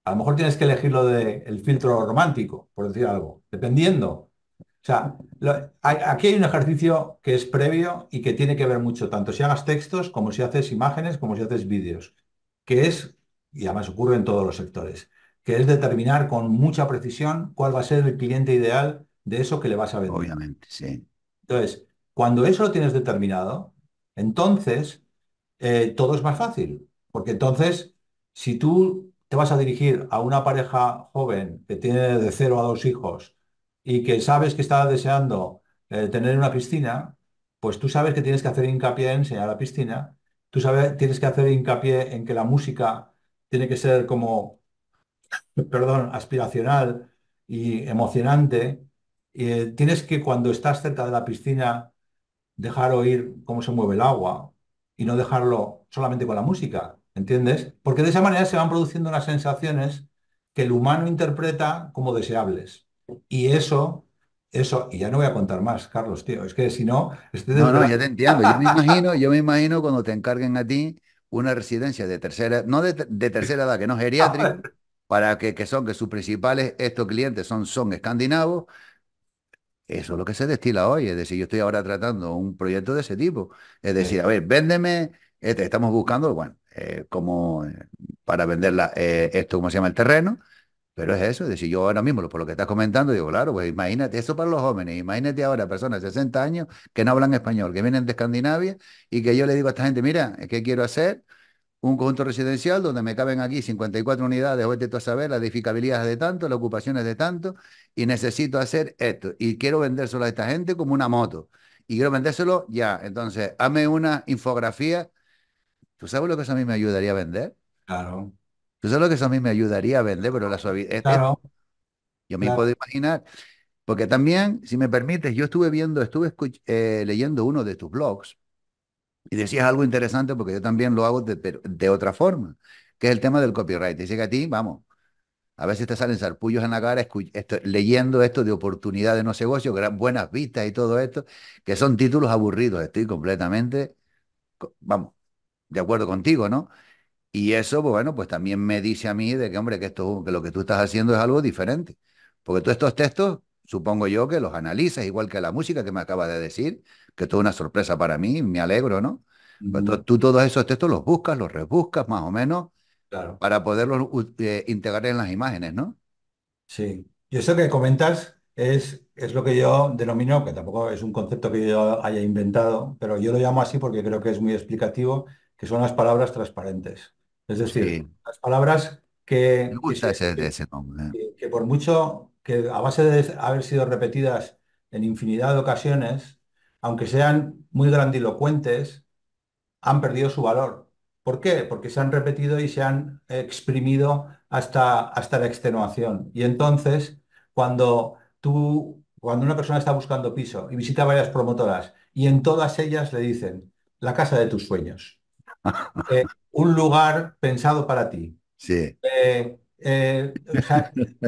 A lo mejor tienes que elegirlo del filtro romántico, por decir algo, dependiendo sea, aquí hay un ejercicio que es previo y que tiene que ver mucho, tanto si hagas textos, como si haces imágenes, como si haces vídeos, que es, y además ocurre en todos los sectores, que es determinar con mucha precisión cuál va a ser el cliente ideal de eso que le vas a vender. Obviamente, sí. Entonces, cuando eso lo tienes determinado, entonces eh, todo es más fácil, porque entonces, si tú te vas a dirigir a una pareja joven que tiene de cero a dos hijos, y que sabes que estaba deseando eh, tener una piscina, pues tú sabes que tienes que hacer hincapié en enseñar la piscina, tú sabes, tienes que hacer hincapié en que la música tiene que ser como, perdón, aspiracional y emocionante. Y eh, tienes que cuando estás cerca de la piscina dejar oír cómo se mueve el agua y no dejarlo solamente con la música, ¿entiendes? Porque de esa manera se van produciendo unas sensaciones que el humano interpreta como deseables. Y eso, eso, y ya no voy a contar más, Carlos, tío, es que si no... no, no, ya te entiendo. Yo me imagino, yo me imagino cuando te encarguen a ti una residencia de tercera, no de, tercera edad, que no es geriátrica, para que, que son, que sus principales, estos clientes son, son escandinavos, eso es lo que se destila hoy. Es decir, yo estoy ahora tratando un proyecto de ese tipo. Es decir, a ver, véndeme, este, estamos buscando, bueno, eh, como eh, para venderla, eh, esto, ¿cómo se llama? El terreno. Pero es eso, es decir, yo ahora mismo, por lo que estás comentando, digo, claro, pues imagínate, eso para los jóvenes, imagínate ahora personas de 60 años que no hablan español, que vienen de Escandinavia y que yo le digo a esta gente, mira, es que quiero hacer un conjunto residencial donde me caben aquí 54 unidades, vete tú a saber, la edificabilidad es de tanto, la ocupación es de tanto, y necesito hacer esto, y quiero vendérselo a esta gente como una moto, y quiero vendérselo ya, entonces, hazme una infografía, ¿tú sabes lo que eso a mí me ayudaría a vender? Claro. Tú sabes pues lo que eso a mí me ayudaría a vender, pero la suavidad. yo me puedo imaginar. Porque también, si me permites, yo estuve viendo, estuve eh, leyendo uno de tus blogs y decías algo interesante porque yo también lo hago de, otra forma, que es el tema del copyright. Dice que a ti, vamos, a veces te salen sarpullos en la cara leyendo esto de oportunidades de no negocio, buenas vistas y todo esto, que son títulos aburridos. Estoy completamente, vamos, de acuerdo contigo, ¿no? Y eso, pues bueno, pues también me dice a mí de que, hombre, que, esto, que lo que tú estás haciendo es algo diferente. Porque todos estos textos, supongo yo que los analizas, igual que la música que me acabas de decir, que es una sorpresa para mí, me alegro, ¿no? cuando pues, tú, todos esos textos los buscas, los rebuscas más o menos, para poderlos eh, integrar en las imágenes, ¿no? Sí. Y eso que comentas es, es lo que yo denomino, que tampoco es un concepto que yo haya inventado, pero yo lo llamo así porque creo que es muy explicativo, que son las palabras transparentes. Es decir, las palabras ¿eh? que, que, por mucho que a base de haber sido repetidas en infinidad de ocasiones, aunque sean muy grandilocuentes, han perdido su valor. ¿Por qué? Porque se han repetido y se han exprimido hasta, hasta la extenuación. Y entonces, cuando tú, cuando una persona está buscando piso y visita varias promotoras y en todas ellas le dicen, la casa de tus sueños. Eh, un lugar pensado para ti. Sí. Eh, eh,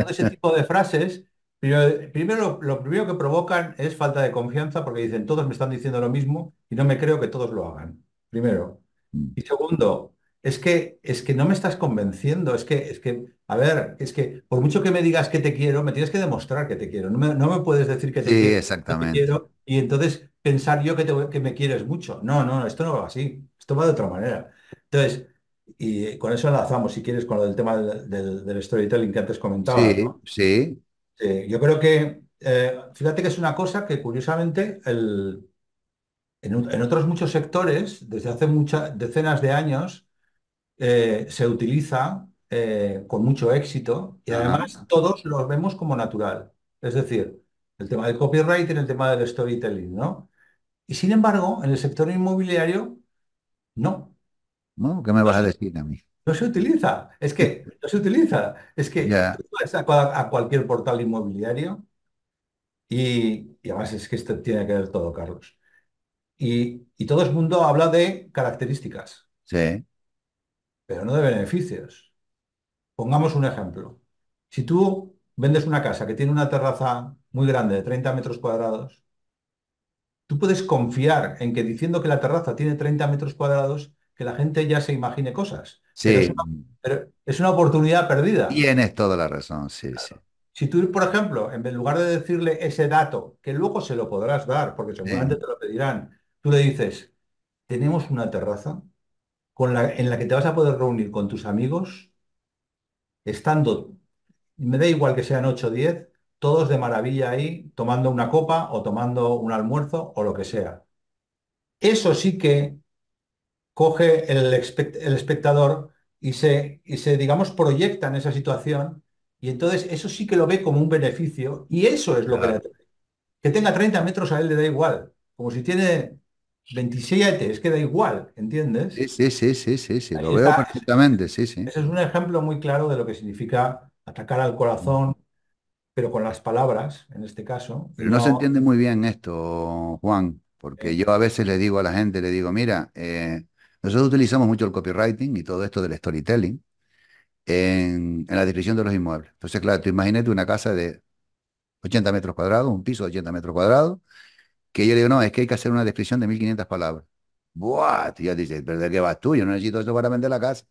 ese tipo de frases, primero, lo, primero que provocan es falta de confianza porque dicen, todos me están diciendo lo mismo y no me creo que todos lo hagan. Primero. Mm. Y segundo, es que, es que no me estás convenciendo, es que, es que, a ver, es que por mucho que me digas que te quiero, me tienes que demostrar que te quiero. No me, puedes decir que te, quiero, y entonces pensar yo que, te, que me quieres mucho. No, no, esto no va así toma de otra manera. Entonces, y con eso enlazamos, si quieres, con lo del tema del, storytelling que antes comentaba. Sí, Yo creo que, eh, fíjate que es una cosa que curiosamente el, en, otros muchos sectores, desde hace muchas decenas de años, eh, se utiliza eh, con mucho éxito y además todos los vemos como natural. Es decir, el tema del copyright y el tema del storytelling, ¿no? Y sin embargo, en el sector inmobiliario no. ¿No? ¿Qué me vas a decir a mí? No se utiliza, es que no se utiliza. Es que tú vas a, cualquier portal inmobiliario y, además es que esto tiene que ver todo, Carlos. Y, todo el mundo habla de características. Sí. Pero no de beneficios. Pongamos un ejemplo. Si tú vendes una casa que tiene una terraza muy grande de 30 metros cuadrados, Tú puedes confiar en que diciendo que la terraza tiene 30 metros cuadrados, que la gente ya se imagine cosas. Sí. Pero es, una, oportunidad perdida. Tienes toda la razón, sí, sí. Si tú, por ejemplo, en lugar de decirle ese dato, que luego se lo podrás dar, porque seguramente te lo pedirán, tú le dices, tenemos una terraza con la, en la que te vas a poder reunir con tus amigos, estando, me da igual que sean 8 o 10, todos de maravilla ahí, tomando una copa o tomando un almuerzo o lo que sea. Eso sí que coge el, espectador y se, se, digamos, proyecta en esa situación y entonces eso sí que lo ve como un beneficio y eso es lo que le Que tenga 30 metros a él le da igual, como si tiene 27, es que da igual, ¿entiendes? Sí, sí, sí, sí, sí, sí. lo veo perfectamente, sí, sí. Ese es un ejemplo muy claro de lo que significa atacar al corazón, pero con las palabras, en este caso. no, se entiende muy bien esto, Juan, porque eh. yo a veces le digo a la gente, le digo, mira, eh, nosotros utilizamos mucho el copywriting y todo esto del storytelling en, la descripción de los inmuebles. Entonces, claro, tú imagínate una casa de 80 metros cuadrados, un piso de 80 metros cuadrados, que yo digo, no, es que hay que hacer una descripción de 1500 palabras. Buah, ya dice, ¿pero de qué vas tú? Yo no necesito esto para vender la casa.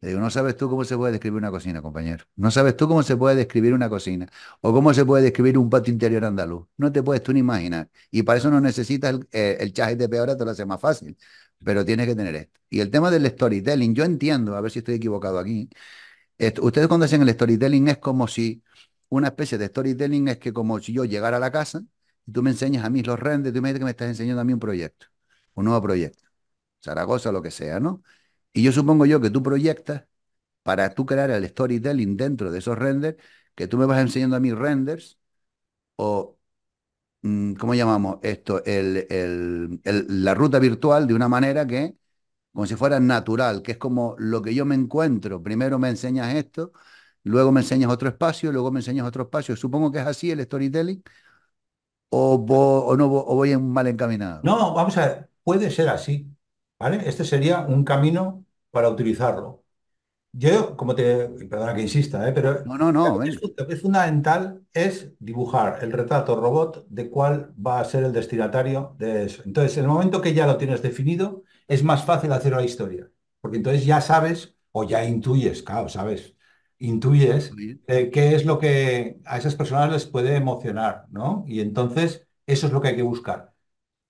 Le digo, no sabes tú cómo se puede describir una cocina, compañero. No sabes tú cómo se puede describir una cocina o cómo se puede describir un patio interior andaluz. No te puedes tú ni imaginar. Y para eso no necesitas el, chaje eh, el chat te lo hace más fácil, pero tienes que tener esto. Y el tema del storytelling, yo entiendo, a ver si estoy equivocado aquí. ustedes cuando hacen el storytelling es como si una especie de storytelling es que como si yo llegara a la casa y tú me enseñas a mí los renders, tú me dices que me estás enseñando a mí un proyecto, un nuevo proyecto, Zaragoza, lo que sea, ¿no? Y yo supongo yo que tú proyectas para tú crear el storytelling dentro de esos renders, que tú me vas enseñando a mí renders o, mm, ¿cómo llamamos esto? El, la ruta virtual de una manera que, como si fuera natural, que es como lo que yo me encuentro. Primero me enseñas esto, luego me enseñas otro espacio, luego me enseñas otro espacio. Supongo que es así el storytelling. O, o no, o voy mal encaminado. No, vamos a ver, puede ser así, ¿Vale? Este sería un camino para utilizarlo. Yo, como te, perdona que insista, ¿eh? pero no, no, no, lo que es fundamental es dibujar el retrato robot de cuál va a ser el destinatario de eso. Entonces, en el momento que ya lo tienes definido, es más fácil hacer la historia, porque entonces ya sabes o ya intuyes, claro, sabes, intuyes eh, qué es lo que a esas personas les puede emocionar, ¿no? Y entonces eso es lo que hay que buscar.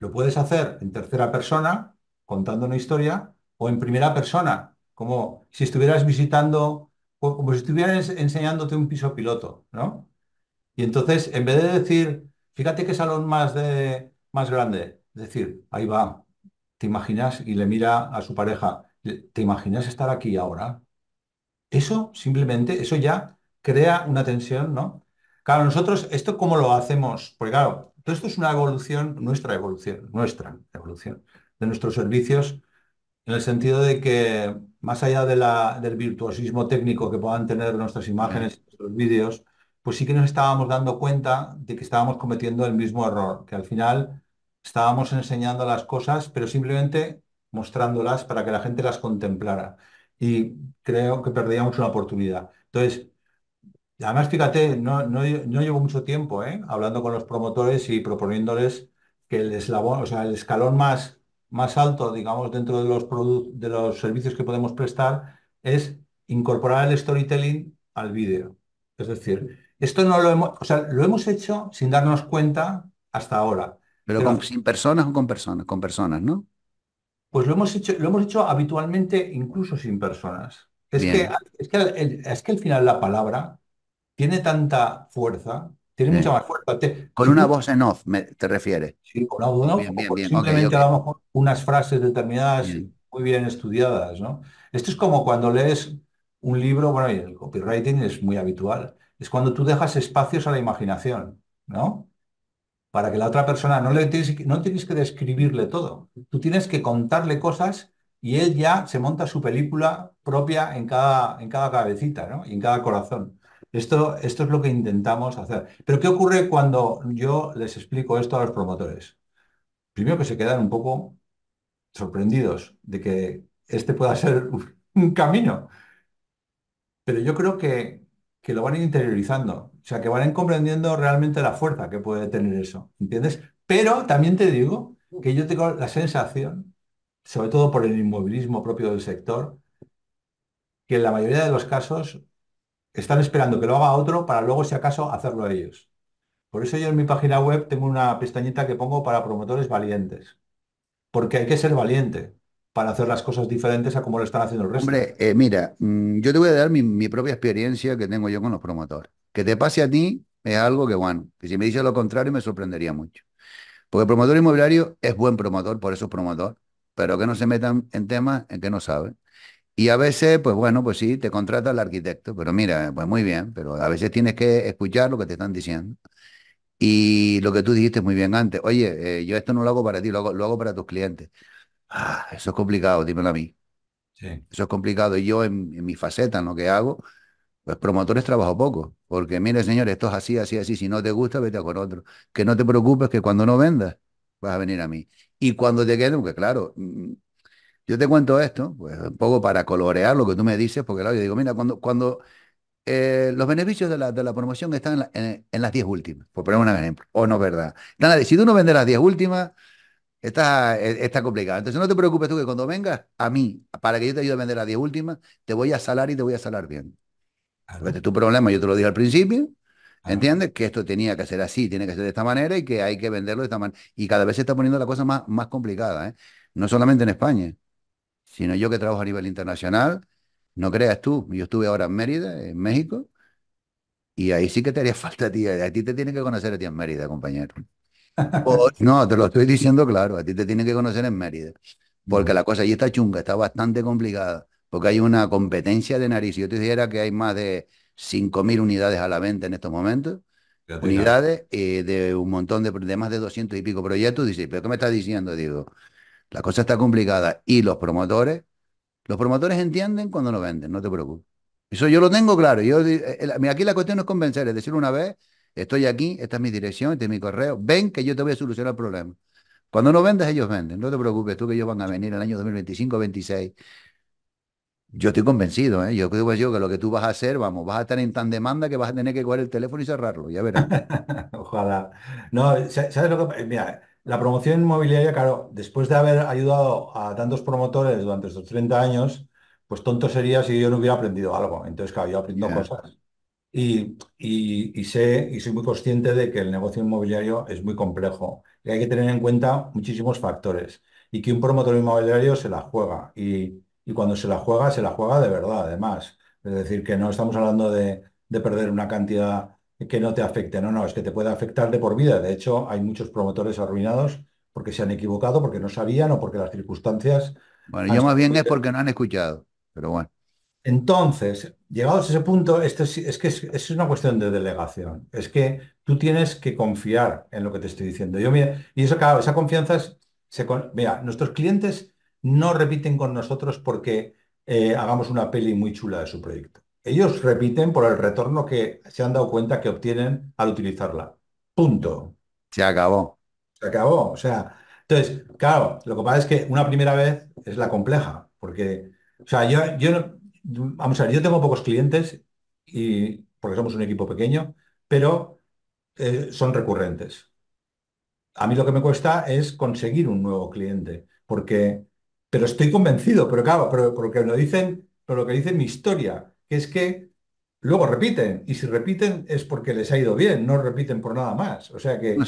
Lo puedes hacer en tercera persona, contando una historia o en primera persona, como si estuvieras visitando, como si estuvieras enseñándote un piso piloto, ¿no? Y entonces, en vez de decir, fíjate qué salón más, de, más grande, es decir, ahí va, te imaginas y le mira a su pareja, ¿te imaginas estar aquí ahora? Eso simplemente, eso ya crea una tensión, ¿no? Claro, nosotros, ¿esto cómo lo hacemos? Porque claro, todo esto es una evolución, nuestra evolución, nuestra evolución de nuestros servicios, en el sentido de que más allá de la, del virtuosismo técnico que puedan tener nuestras imágenes y nuestros vídeos, pues sí que nos estábamos dando cuenta de que estábamos cometiendo el mismo error, que al final estábamos enseñando las cosas, pero simplemente mostrándolas para que la gente las contemplara. Y creo que perdíamos una oportunidad. Entonces, además, fíjate, no, no, llevo mucho tiempo ¿eh? hablando con los promotores y proponiéndoles que el eslabón, o sea, el escalón más más alto, digamos, dentro de los, de los servicios que podemos prestar, es incorporar el storytelling al vídeo. Es decir, esto no lo hemos, lo hemos hecho sin darnos cuenta hasta ahora. Pero, con, sin personas o con personas, con personas, ¿no? Pues lo hemos hecho, lo hemos hecho habitualmente incluso sin personas. Es que, es que, es que al final la palabra tiene tanta fuerza Tienes mucha más fuerza. con una voz en off, ¿te refieres? Sí, con una en off. simplemente a lo mejor unas frases determinadas muy bien estudiadas, ¿no? Esto es como cuando lees un libro, bueno, y el copywriting es muy habitual. Es cuando tú dejas espacios a la imaginación, ¿no? Para que la otra persona no le tienes, no tienes que describirle todo. Tú tienes que contarle cosas y él ya se monta su película propia en cada, en cada cabecita, ¿no? Y en cada corazón. Esto, es lo que intentamos hacer. Pero ¿qué ocurre cuando yo les explico esto a los promotores? Primero que se quedan un poco sorprendidos de que este pueda ser un camino. Pero yo creo que, que lo van interiorizando, o sea, que van comprendiendo realmente la fuerza que puede tener eso, ¿entiendes? Pero también te digo que yo tengo la sensación, sobre todo por el inmovilismo propio del sector, que en la mayoría de los casos están esperando que lo haga otro para luego, si acaso, hacerlo ellos. Por eso yo en mi página web tengo una pestañita que pongo para promotores valientes. Porque hay que ser valiente para hacer las cosas diferentes a como lo están haciendo el resto. Hombre, eh, mira, mm, yo te voy a dar mi, propia experiencia que tengo yo con los promotores. Que te pase a ti es algo que, bueno, que si me dices lo contrario me sorprendería mucho. Porque el promotor inmobiliario es buen promotor, por eso es promotor, pero que no se metan en temas en que no saben. Y a veces, pues bueno, pues sí, te contrata el arquitecto, pero mira, pues muy bien, pero a veces tienes que escuchar lo que te están diciendo. Y lo que tú dijiste muy bien antes, oye, eh, yo esto no lo hago para ti, lo hago, para tus clientes. Ah, eso es complicado, dímelo a mí. Sí. Eso es complicado. Y yo en, mi faceta, en lo que hago, pues promotores trabajo poco, porque mire, señor, esto es así, así, así, si no te gusta, vete a con otro. Que no te preocupes que cuando no vendas, vas a venir a mí. Y cuando te queden, porque claro, mm, yo te cuento esto, pues un poco para colorear lo que tú me dices, porque claro, yo digo, mira, cuando, cuando eh, los beneficios de la, promoción están en, las 10 últimas, por poner un ejemplo, o no verdad. si tú no vendes las 10 últimas, está, eh, está complicado. Entonces no te preocupes tú que cuando vengas a mí, para que yo te ayude a vender las 10 últimas, te voy a salar y te voy a salar bien. a tu problema, yo te lo dije al principio, ¿entiendes? Que esto tenía que ser así, tiene que ser de esta manera y que hay que venderlo de esta manera. Y cada vez se está poniendo la cosa más, más complicada, ¿eh? No solamente en España sino yo que trabajo a nivel internacional. No creas tú, yo estuve ahora en Mérida, en México, y ahí sí que te haría falta a ti. A ti te tienen que conocer a ti en Mérida, compañero. no, te lo estoy diciendo claro, a ti te tiene que conocer en Mérida. Porque la cosa allí está chunga, está bastante complicada. Porque hay una competencia de nariz. Yo te dijera que hay más de 5.000 unidades a la venta en estos momentos. Unidades eh, de un montón de, de más de 200 y pico proyectos. Dice, ¿pero qué me estás diciendo? Digo, la cosa está complicada. Y los promotores, los promotores entienden cuando no venden, no te preocupes. Eso yo lo tengo claro. Yo, eh, aquí la cuestión es convencer, es decir una vez, estoy aquí, esta es mi dirección, este es mi correo, ven que yo te voy a solucionar el problema. Cuando no vendas, ellos venden. No te preocupes tú que ellos van a venir el año 2025-26. Yo estoy convencido, ¿eh? yo creo yo que lo que tú vas a hacer, vamos, vas a estar en tan demanda que vas a tener que coger el teléfono y cerrarlo, ya verás. Ojalá. No, ¿sabes lo que Mira, la promoción inmobiliaria, claro, después de haber ayudado a tantos promotores durante estos 30 años, pues tonto sería si yo no hubiera aprendido algo. Entonces, claro, yo aprendo cosas. Y, sé y soy muy consciente de que el negocio inmobiliario es muy complejo y hay que tener en cuenta muchísimos factores y que un promotor inmobiliario se la juega y, cuando se la juega, se la juega de verdad, además. Es decir, que no estamos hablando de, de perder una cantidad que no te afecte. No, no, es que te puede afectar de por vida. De hecho, hay muchos promotores arruinados porque se han equivocado, porque no sabían o porque las circunstancias... Bueno, yo más bien es porque no han escuchado, pero bueno. Entonces, llegados a ese punto, esto es, es que es, una cuestión de delegación. Es que tú tienes que confiar en lo que te estoy diciendo. Yo, mira, y eso, esa confianza es... Se, mira, nuestros clientes no repiten con nosotros porque eh, hagamos una peli muy chula de su proyecto. Ellos repiten por el retorno que se han dado cuenta que obtienen al utilizarla. Punto. Se acabó. Se acabó. O sea, entonces, claro, lo que pasa es que una primera vez es la compleja, porque, o sea, yo, vamos a ver, yo tengo pocos clientes y porque somos un equipo pequeño, pero eh, son recurrentes. A mí lo que me cuesta es conseguir un nuevo cliente, porque, pero estoy convencido, pero claro, pero, porque lo dicen, pero lo que dice mi historia, que es que luego repiten, y si repiten es porque les ha ido bien, no repiten por nada más. O sea que ah,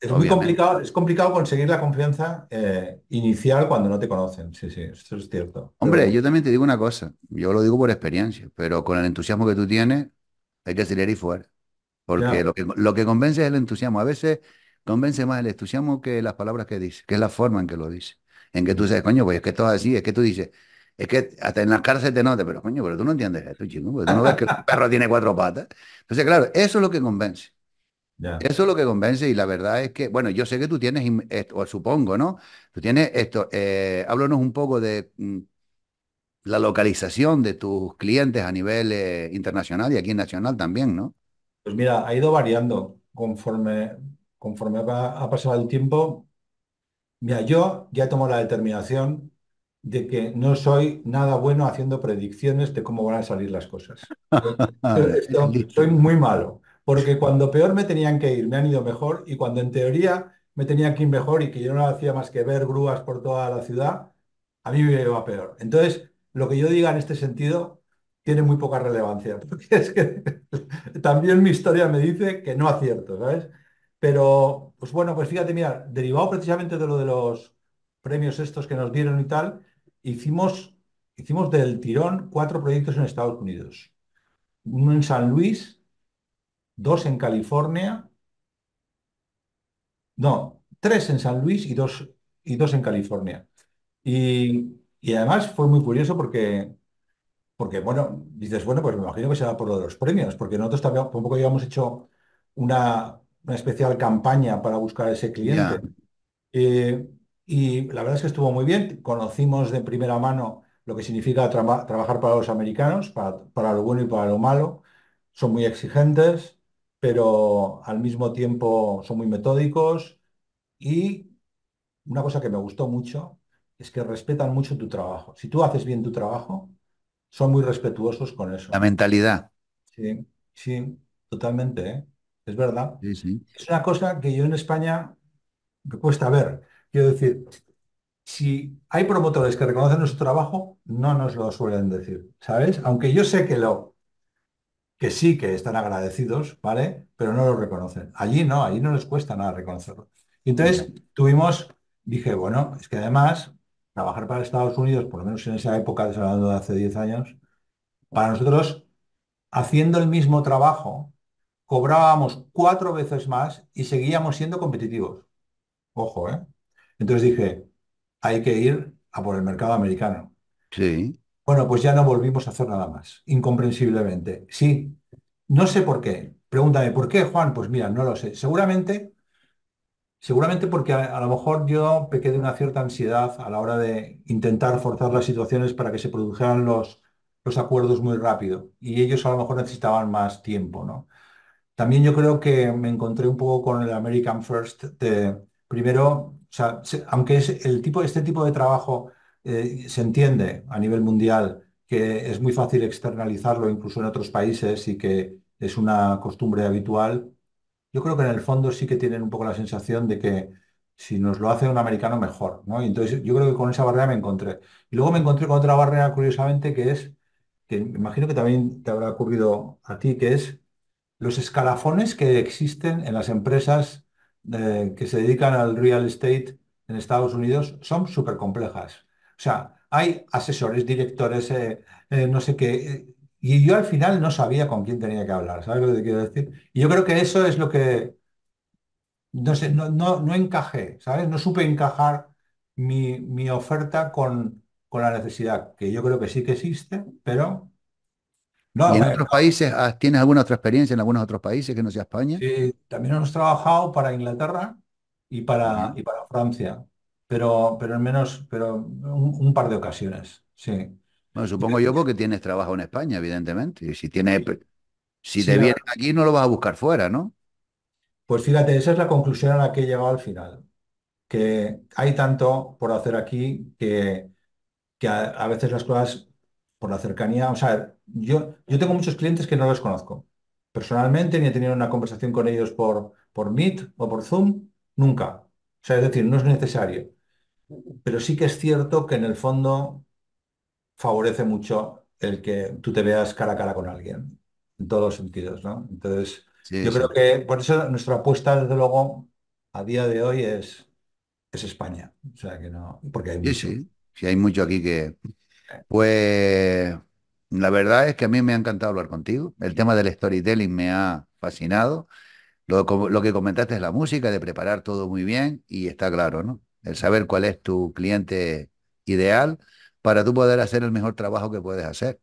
es muy complicado, es complicado conseguir la confianza eh, inicial cuando no te conocen. Sí, sí, eso es cierto. Hombre, yo también te digo una cosa, yo lo digo por experiencia, pero con el entusiasmo que tú tienes, hay que acelerar y fuera. Porque lo, que, convence es el entusiasmo. A veces convence más el entusiasmo que las palabras que dice, que es la forma en que lo dice. En que tú dices, coño, pues es que todo así, es que tú dices, es que hasta en las cárceles te nota, pero coño, pero tú no entiendes esto, chico, porque tú no ves que el perro tiene cuatro patas. Entonces, claro, eso es lo que convence. Eso es lo que convence y la verdad es que, bueno, yo sé que tú tienes, o supongo, ¿no? Tú tienes esto, eh, háblanos un poco de mm, la localización de tus clientes a nivel eh, internacional y aquí nacional también, ¿no? Pues mira, ha ido variando conforme, conforme ha pasado el tiempo. Mira, yo ya tomo la determinación de que no soy nada bueno haciendo predicciones de cómo van a salir las cosas. estoy soy muy malo, porque cuando peor me tenían que ir, me han ido mejor, y cuando en teoría me tenían que ir mejor y que yo no hacía más que ver grúas por toda la ciudad, a mí me iba peor. Entonces, lo que yo diga en este sentido tiene muy poca relevancia, porque es que también mi historia me dice que no acierto, ¿sabes? Pero, pues bueno, pues fíjate, mira, derivado precisamente de lo de los premios estos que nos dieron y tal, hicimos, hicimos del tirón cuatro proyectos en Estados Unidos. Uno en San Luis, dos en California, no, tres en San Luis y dos, y dos en California. Y, además fue muy curioso porque porque bueno, dices, bueno, pues me imagino que será por lo de los premios, porque nosotros tampoco habíamos hecho una, especial campaña para buscar ese cliente y la verdad es que estuvo muy bien. Conocimos de primera mano lo que significa trabajar para los americanos, para, lo bueno y para lo malo. Son muy exigentes, pero al mismo tiempo son muy metódicos y una cosa que me gustó mucho es que respetan mucho tu trabajo. Si tú haces bien tu trabajo, son muy respetuosos con eso. La mentalidad. Sí, sí, totalmente. ¿eh? Es verdad. Es una cosa que yo en España me cuesta ver Quiero decir, si hay promotores que reconocen nuestro trabajo, no nos lo suelen decir, ¿sabes? Aunque yo sé que lo que sí que están agradecidos, ¿vale? Pero no lo reconocen. Allí no, allí no les cuesta nada reconocerlo. entonces tuvimos, dije, bueno, es que además trabajar para Estados Unidos, por lo menos en esa época, hablando de hace 10 años, para nosotros, haciendo el mismo trabajo, cobrábamos cuatro veces más y seguíamos siendo competitivos. Ojo, ¿eh? Entonces dije, hay que ir a por el mercado americano. Sí. Bueno, pues ya no volvimos a hacer nada más, incomprensiblemente. Sí, no sé por qué. Pregúntame, ¿por qué, Juan? Pues mira, no lo sé. Seguramente, seguramente porque a, lo mejor yo pequé de una cierta ansiedad a la hora de intentar forzar las situaciones para que se produjeran los, los acuerdos muy rápido. Y ellos a lo mejor necesitaban más tiempo, ¿no? También yo creo que me encontré un poco con el American First de, primero, sea, aunque el tipo, este tipo de trabajo eh, se entiende a nivel mundial que es muy fácil externalizarlo incluso en otros países y que es una costumbre habitual, yo creo que en el fondo sí que tienen un poco la sensación de que si nos lo hace un americano mejor, ¿no? Y entonces yo creo que con esa barrera me encontré. Y luego me encontré con otra barrera, curiosamente, que es, que me imagino que también te habrá ocurrido a ti, que es los escalafones que existen en las empresas que se dedican al real estate en Estados Unidos son súper complejas. O sea, hay asesores, directores, eh, eh, no sé qué. Eh, y yo al final no sabía con quién tenía que hablar, ¿sabes lo que te quiero decir? Y yo creo que eso es lo que, no sé, no, no, no encajé, ¿sabes? No supe encajar mi, mi oferta con, con la necesidad, que yo creo que sí que existe, pero en otros países ah, tienes alguna otra experiencia en algunos otros países que no sea España? Sí, también hemos trabajado para Inglaterra y para, y para Francia, pero, pero al menos pero un, par de ocasiones, sí. Bueno, supongo yo porque tienes trabajo en España, evidentemente. Y si tienes, si te vienen aquí no lo vas a buscar fuera, ¿no? Pues fíjate, esa es la conclusión a la que he llegado al final, que hay tanto por hacer aquí que, que a veces las cosas por la cercanía, o sea, yo, yo tengo muchos clientes que no los conozco. Personalmente, ni he tenido una conversación con ellos por, por Meet o por Zoom, nunca. sea, es decir, no es necesario. Pero sí que es cierto que en el fondo favorece mucho el que tú te veas cara a cara con alguien, en todos los sentidos, Entonces, yo creo que por eso nuestra apuesta, desde luego, a día de hoy es, es España. O sea, que no, porque sí, sí, hay mucho aquí que... Pues la verdad es que a mí me ha encantado hablar contigo. El tema del storytelling me ha fascinado. Lo, que comentaste es la música, de preparar todo muy bien y está claro, ¿no? El saber cuál es tu cliente ideal para tú poder hacer el mejor trabajo que puedes hacer.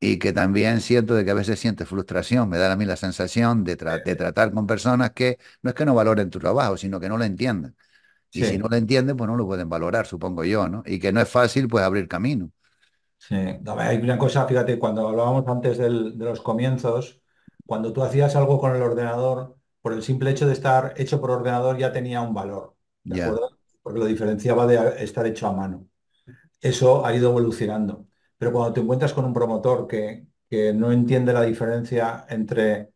Y que también siento de que a veces sientes frustración, me da a mí la sensación de, tratar con personas que no es que no valoren tu trabajo, sino que no lo entienden. Y si no lo entienden, pues no lo pueden valorar, supongo yo, ¿no? Y que no es fácil, pues abrir camino. Sí, hay una cosa, fíjate, cuando hablábamos antes de los comienzos, cuando tú hacías algo con el ordenador, por el simple hecho de estar hecho por ordenador ya tenía un valor, ¿de Porque lo diferenciaba de estar hecho a mano. Eso ha ido evolucionando. Pero cuando te encuentras con un promotor que, que no entiende la diferencia entre,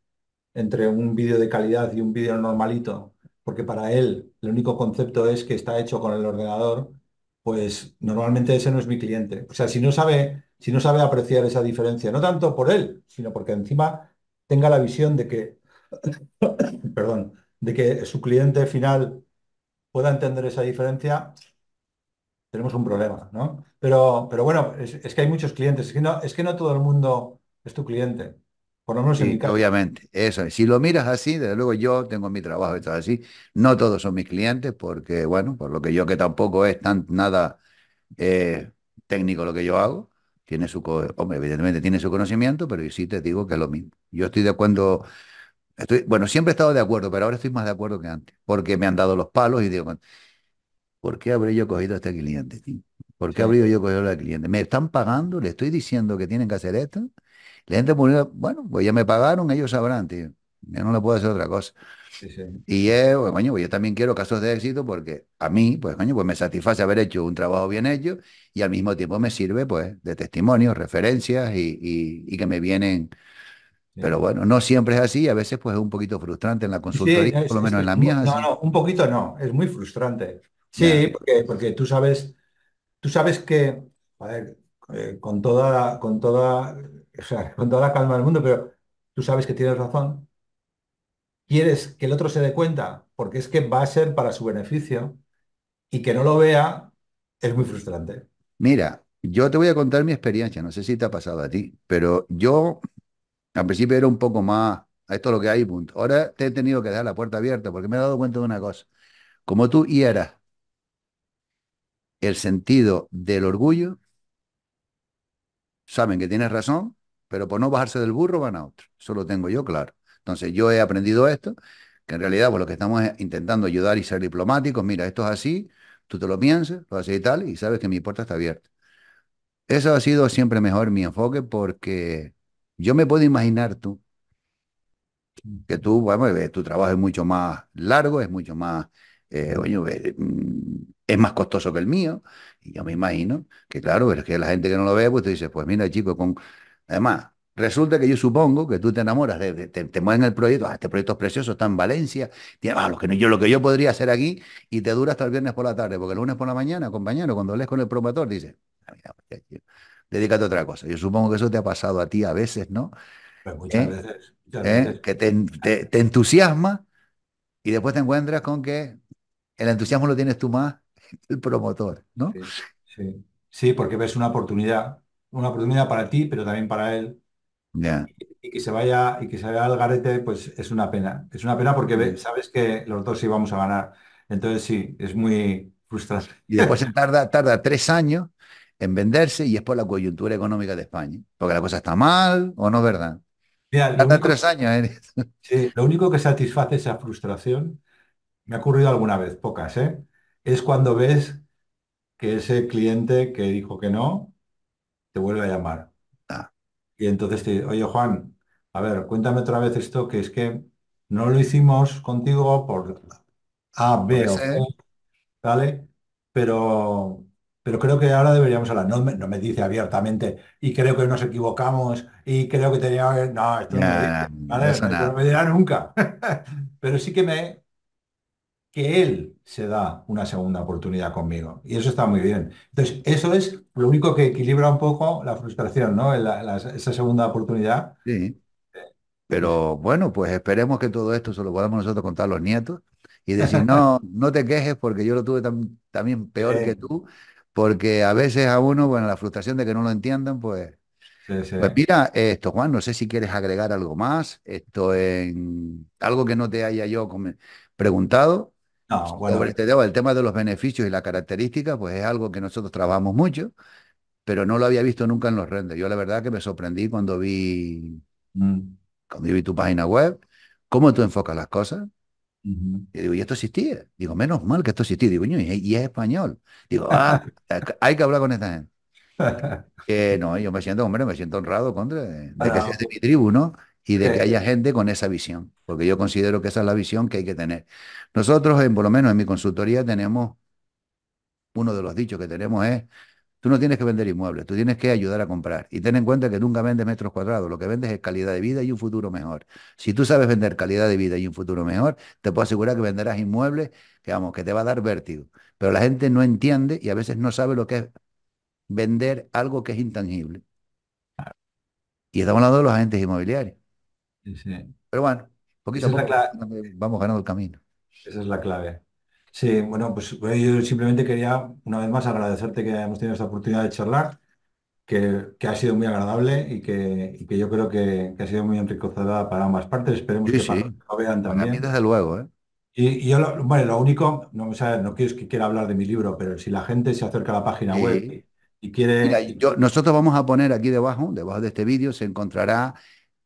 entre un vídeo de calidad y un vídeo normalito, porque para él el único concepto es que está hecho con el ordenador, pues normalmente ese no es mi cliente. O sea, si no sabe, si no sabe apreciar esa diferencia, no tanto por él, sino porque encima tenga la visión de que, perdón, de que su cliente final pueda entender esa diferencia, tenemos un problema, ¿no? Pero, pero bueno, es, que hay muchos clientes, que, no, es que no todo el mundo es tu cliente. Por lo menos Obviamente, eso. Si lo miras así, desde luego yo tengo mi trabajo y todo así. No todos son mis clientes porque, bueno, por lo que yo que tampoco es tan nada eh, técnico lo que yo hago. Tiene su, hombre, evidentemente tiene su conocimiento, pero yo sí te digo que es lo mismo. Yo estoy de acuerdo, estoy, bueno, siempre he estado de acuerdo, pero ahora estoy más de acuerdo que antes, porque me han dado los palos y digo, ¿por qué habré yo cogido a este cliente? ¿Por qué habría yo cogido a este este cliente? ¿Me están pagando? ¿Le estoy diciendo que tienen que hacer esto? La gente murió, bueno, pues ya me pagaron, ellos sabrán, tío. Yo no le puedo hacer otra cosa. Y pues, pues yo, también quiero casos de éxito porque a mí, pues, coño, pues me satisface haber hecho un trabajo bien hecho y al mismo tiempo me sirve, pues, de testimonios, referencias y, que me vienen. Pero bueno, no siempre es así, a veces pues es un poquito frustrante en la consultoría, por lo menos en la mía. No, no, un poquito no, es muy frustrante. Sí, porque, tú sabes, tú sabes que, a ver, eh, con toda, con toda o sea, la calma del mundo, pero tú sabes que tienes razón, quieres que el otro se dé cuenta porque es que va a ser para su beneficio y que no lo vea es muy frustrante. Mira, yo te voy a contar mi experiencia, no sé si te ha pasado a ti, pero yo al principio era un poco más, esto lo que hay, punto. Ahora te he tenido que dejar la puerta abierta porque me he dado cuenta de una cosa. Como tú y el sentido del orgullo, saben que tienes razón pero por no bajarse del burro van a otro. Eso lo tengo yo claro. Entonces yo he aprendido esto, que en realidad por pues, lo que estamos intentando ayudar y ser diplomáticos, mira, esto es así, tú te lo piensas, lo haces y tal, y sabes que mi puerta está abierta. Eso ha sido siempre mejor mi enfoque porque yo me puedo imaginar tú, que tú, bueno, tu trabajo es mucho más largo, es mucho más, eh, mm, es más costoso que el mío. Y yo me imagino que, claro, es que la gente que no lo ve, pues te dice, pues mira, chico, con Además, resulta que yo supongo que tú te enamoras, de, te, te mueven el proyecto, ah, este proyecto es precioso, está en Valencia, ah, lo, que no, yo, lo que yo podría hacer aquí y te dura hasta el viernes por la tarde, porque el lunes por la mañana, compañero, cuando hables con el promotor, dice, ah, dedícate a otra cosa. Yo supongo que eso te ha pasado a ti a veces, ¿no? Pues muchas ¿Eh? ¿Eh? veces. Que te, entusiasma y después te encuentras con que el entusiasmo lo tienes tú más, el promotor, ¿no? sí. sí porque ves una oportunidad una oportunidad para ti, pero también para él. Y, que se vaya y que se vaya al garete, pues es una pena. Es una pena porque sabes que los dos íbamos a ganar. Entonces sí, es muy frustrante. Y después se tarda, tarda tres años en venderse y es por la coyuntura económica de España. Porque la cosa está mal o no verdad. tarda tres años. ¿eh? Sí, lo único que satisface esa frustración, me ha ocurrido alguna vez, pocas, ¿eh? es cuando ves que ese cliente que dijo que no, vuelve a llamar. Ah. Y entonces te oye Juan, a ver, cuéntame otra vez esto, que es que no lo hicimos contigo por A, B ¿vale? Pero, pero creo que ahora deberíamos hablar. No me, no me dice abiertamente, y creo que nos equivocamos, y creo que tenía... No, esto me dirá nunca. pero sí que me, que él se da una segunda oportunidad conmigo. Y eso está muy bien. Entonces, eso es lo único que equilibra un poco la frustración, ¿no? esa segunda oportunidad. Sí. Pero bueno, pues esperemos que todo esto se lo podamos nosotros contar a los nietos y decir, no, no te quejes porque yo lo tuve también peor que tú, porque a veces a uno, bueno, la frustración de que no lo entiendan, pues... Pues mira, esto, Juan, no sé si quieres agregar algo más, esto en algo que no te haya yo preguntado el tema de los beneficios y las características, pues es algo que nosotros trabajamos mucho, pero no lo había visto nunca en los renders. Yo la verdad que me sorprendí cuando vi, mm, cuando vi tu página web, cómo tú enfocas las cosas. Y digo, ¿y esto existía? Digo, menos mal que esto existía. Digo, y es español. Digo, ah, hay que hablar con esta gente. que no, yo me siento, hombre, me siento honrado contra de, de que seas de mi tribu, ¿no? y de que haya gente con esa visión, porque yo considero que esa es la visión que hay que tener. Nosotros, en, por lo menos en mi consultoría, tenemos, uno de los dichos que tenemos es, tú no tienes que vender inmuebles, tú tienes que ayudar a comprar. Y ten en cuenta que nunca vendes metros cuadrados, lo que vendes es calidad de vida y un futuro mejor. Si tú sabes vender calidad de vida y un futuro mejor, te puedo asegurar que venderás inmuebles que, vamos, que te va a dar vértigo. Pero la gente no entiende y a veces no sabe lo que es vender algo que es intangible. Y estamos hablando de los agentes inmobiliarios. Pero bueno, poquito vamos ganando el camino. Esa es la clave. Sí, bueno, pues, pues, yo simplemente quería una vez más agradecerte que hayamos tenido esta oportunidad de charlar, que, ha sido muy agradable y que, yo creo que, ha sido muy enriquecedora para ambas partes. Esperemos que, lo vean también. desde luego, ¿eh? Y, yo, lo, lo único, no, quiero que quiera hablar de mi libro, pero si la gente se acerca a la página web y, quiere... nosotros vamos a poner aquí debajo, debajo de este vídeo, se encontrará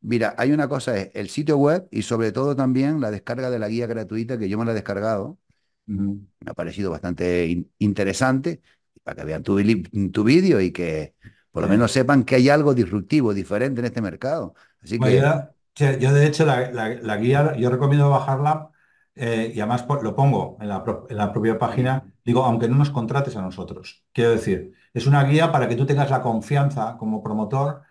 Mira, hay una cosa, es el sitio web y sobre todo también la descarga de la guía gratuita que yo me la he descargado. Me ha parecido bastante interesante para que vean tu, vídeo y que por lo menos sepan que hay algo disruptivo, diferente en este mercado. Así que... yo, de hecho la, guía, yo recomiendo bajarla eh, y además lo pongo en la, en la propia página, digo, aunque no nos contrates a nosotros. Quiero decir, es una guía para que tú tengas la confianza como promotor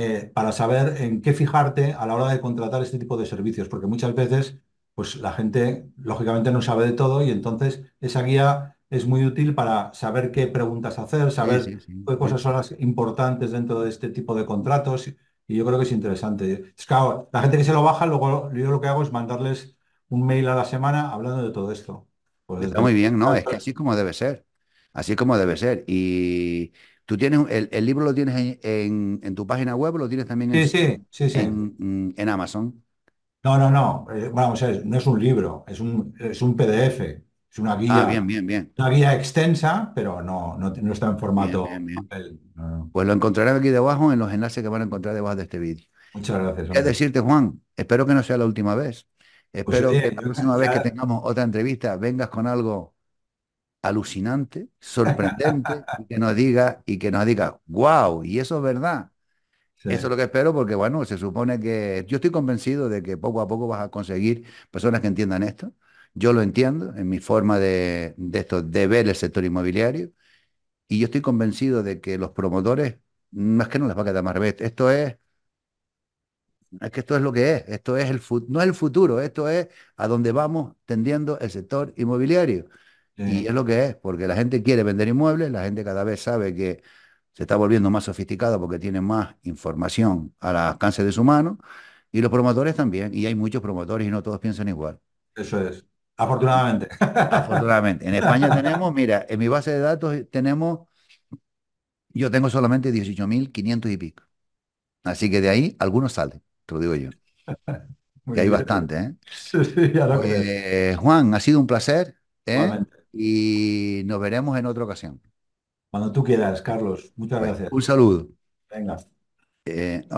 eh, para saber en qué fijarte a la hora de contratar este tipo de servicios, porque muchas veces pues la gente lógicamente no sabe de todo y entonces esa guía es muy útil para saber qué preguntas hacer, saber qué cosas son las importantes dentro de este tipo de contratos y yo creo que es interesante. la gente que se lo baja, luego yo lo que hago es mandarles un mail a la semana hablando de todo esto. Pues está muy bien, ¿no? Es que así como debe ser. Así como debe ser. Y Tú tienes el, libro lo tienes en, tu página web, lo tienes también en, Amazon. No, no, no. Eh, no es un libro, es un, es un PDF, es una guía. Ah, bien, bien, bien. Una guía extensa, pero no, no, está en formato pues lo encontrarán aquí debajo en los enlaces que van a encontrar debajo de este vídeo. Muchas gracias. Es decirte, Juan, espero que no sea la última vez. Pues espero que la próxima vez que tengamos otra entrevista vengas con algo alucinante, sorprendente, y que nos diga, y que nos diga, wow, y eso es verdad. Eso es lo que espero porque, bueno, se supone que yo estoy convencido de que poco a poco vas a conseguir personas que entiendan esto. Yo lo entiendo en mi forma de, esto, de ver el sector inmobiliario. Y yo estoy convencido de que los promotores, no es que no les va a quedar más revés. Esto es, es que esto es lo que es. Esto es el, no es el futuro, esto es a donde vamos tendiendo el sector inmobiliario. Y es lo que es, porque la gente quiere vender inmuebles, la gente cada vez sabe que se está volviendo más sofisticada porque tiene más información al alcance de su mano, y los promotores también, y hay muchos promotores y no todos piensan igual. Eso es, afortunadamente. Afortunadamente. En España tenemos, mira, en mi base de datos tenemos, yo tengo solamente 18.500 y pico. Así que de ahí algunos salen, te lo digo yo. que hay bastante, ¿eh? Juan, ha sido un placer. ¿eh? y nos veremos en otra ocasión. Cuando tú quieras, Carlos. Muchas gracias. Un saludo. Venga. Eh,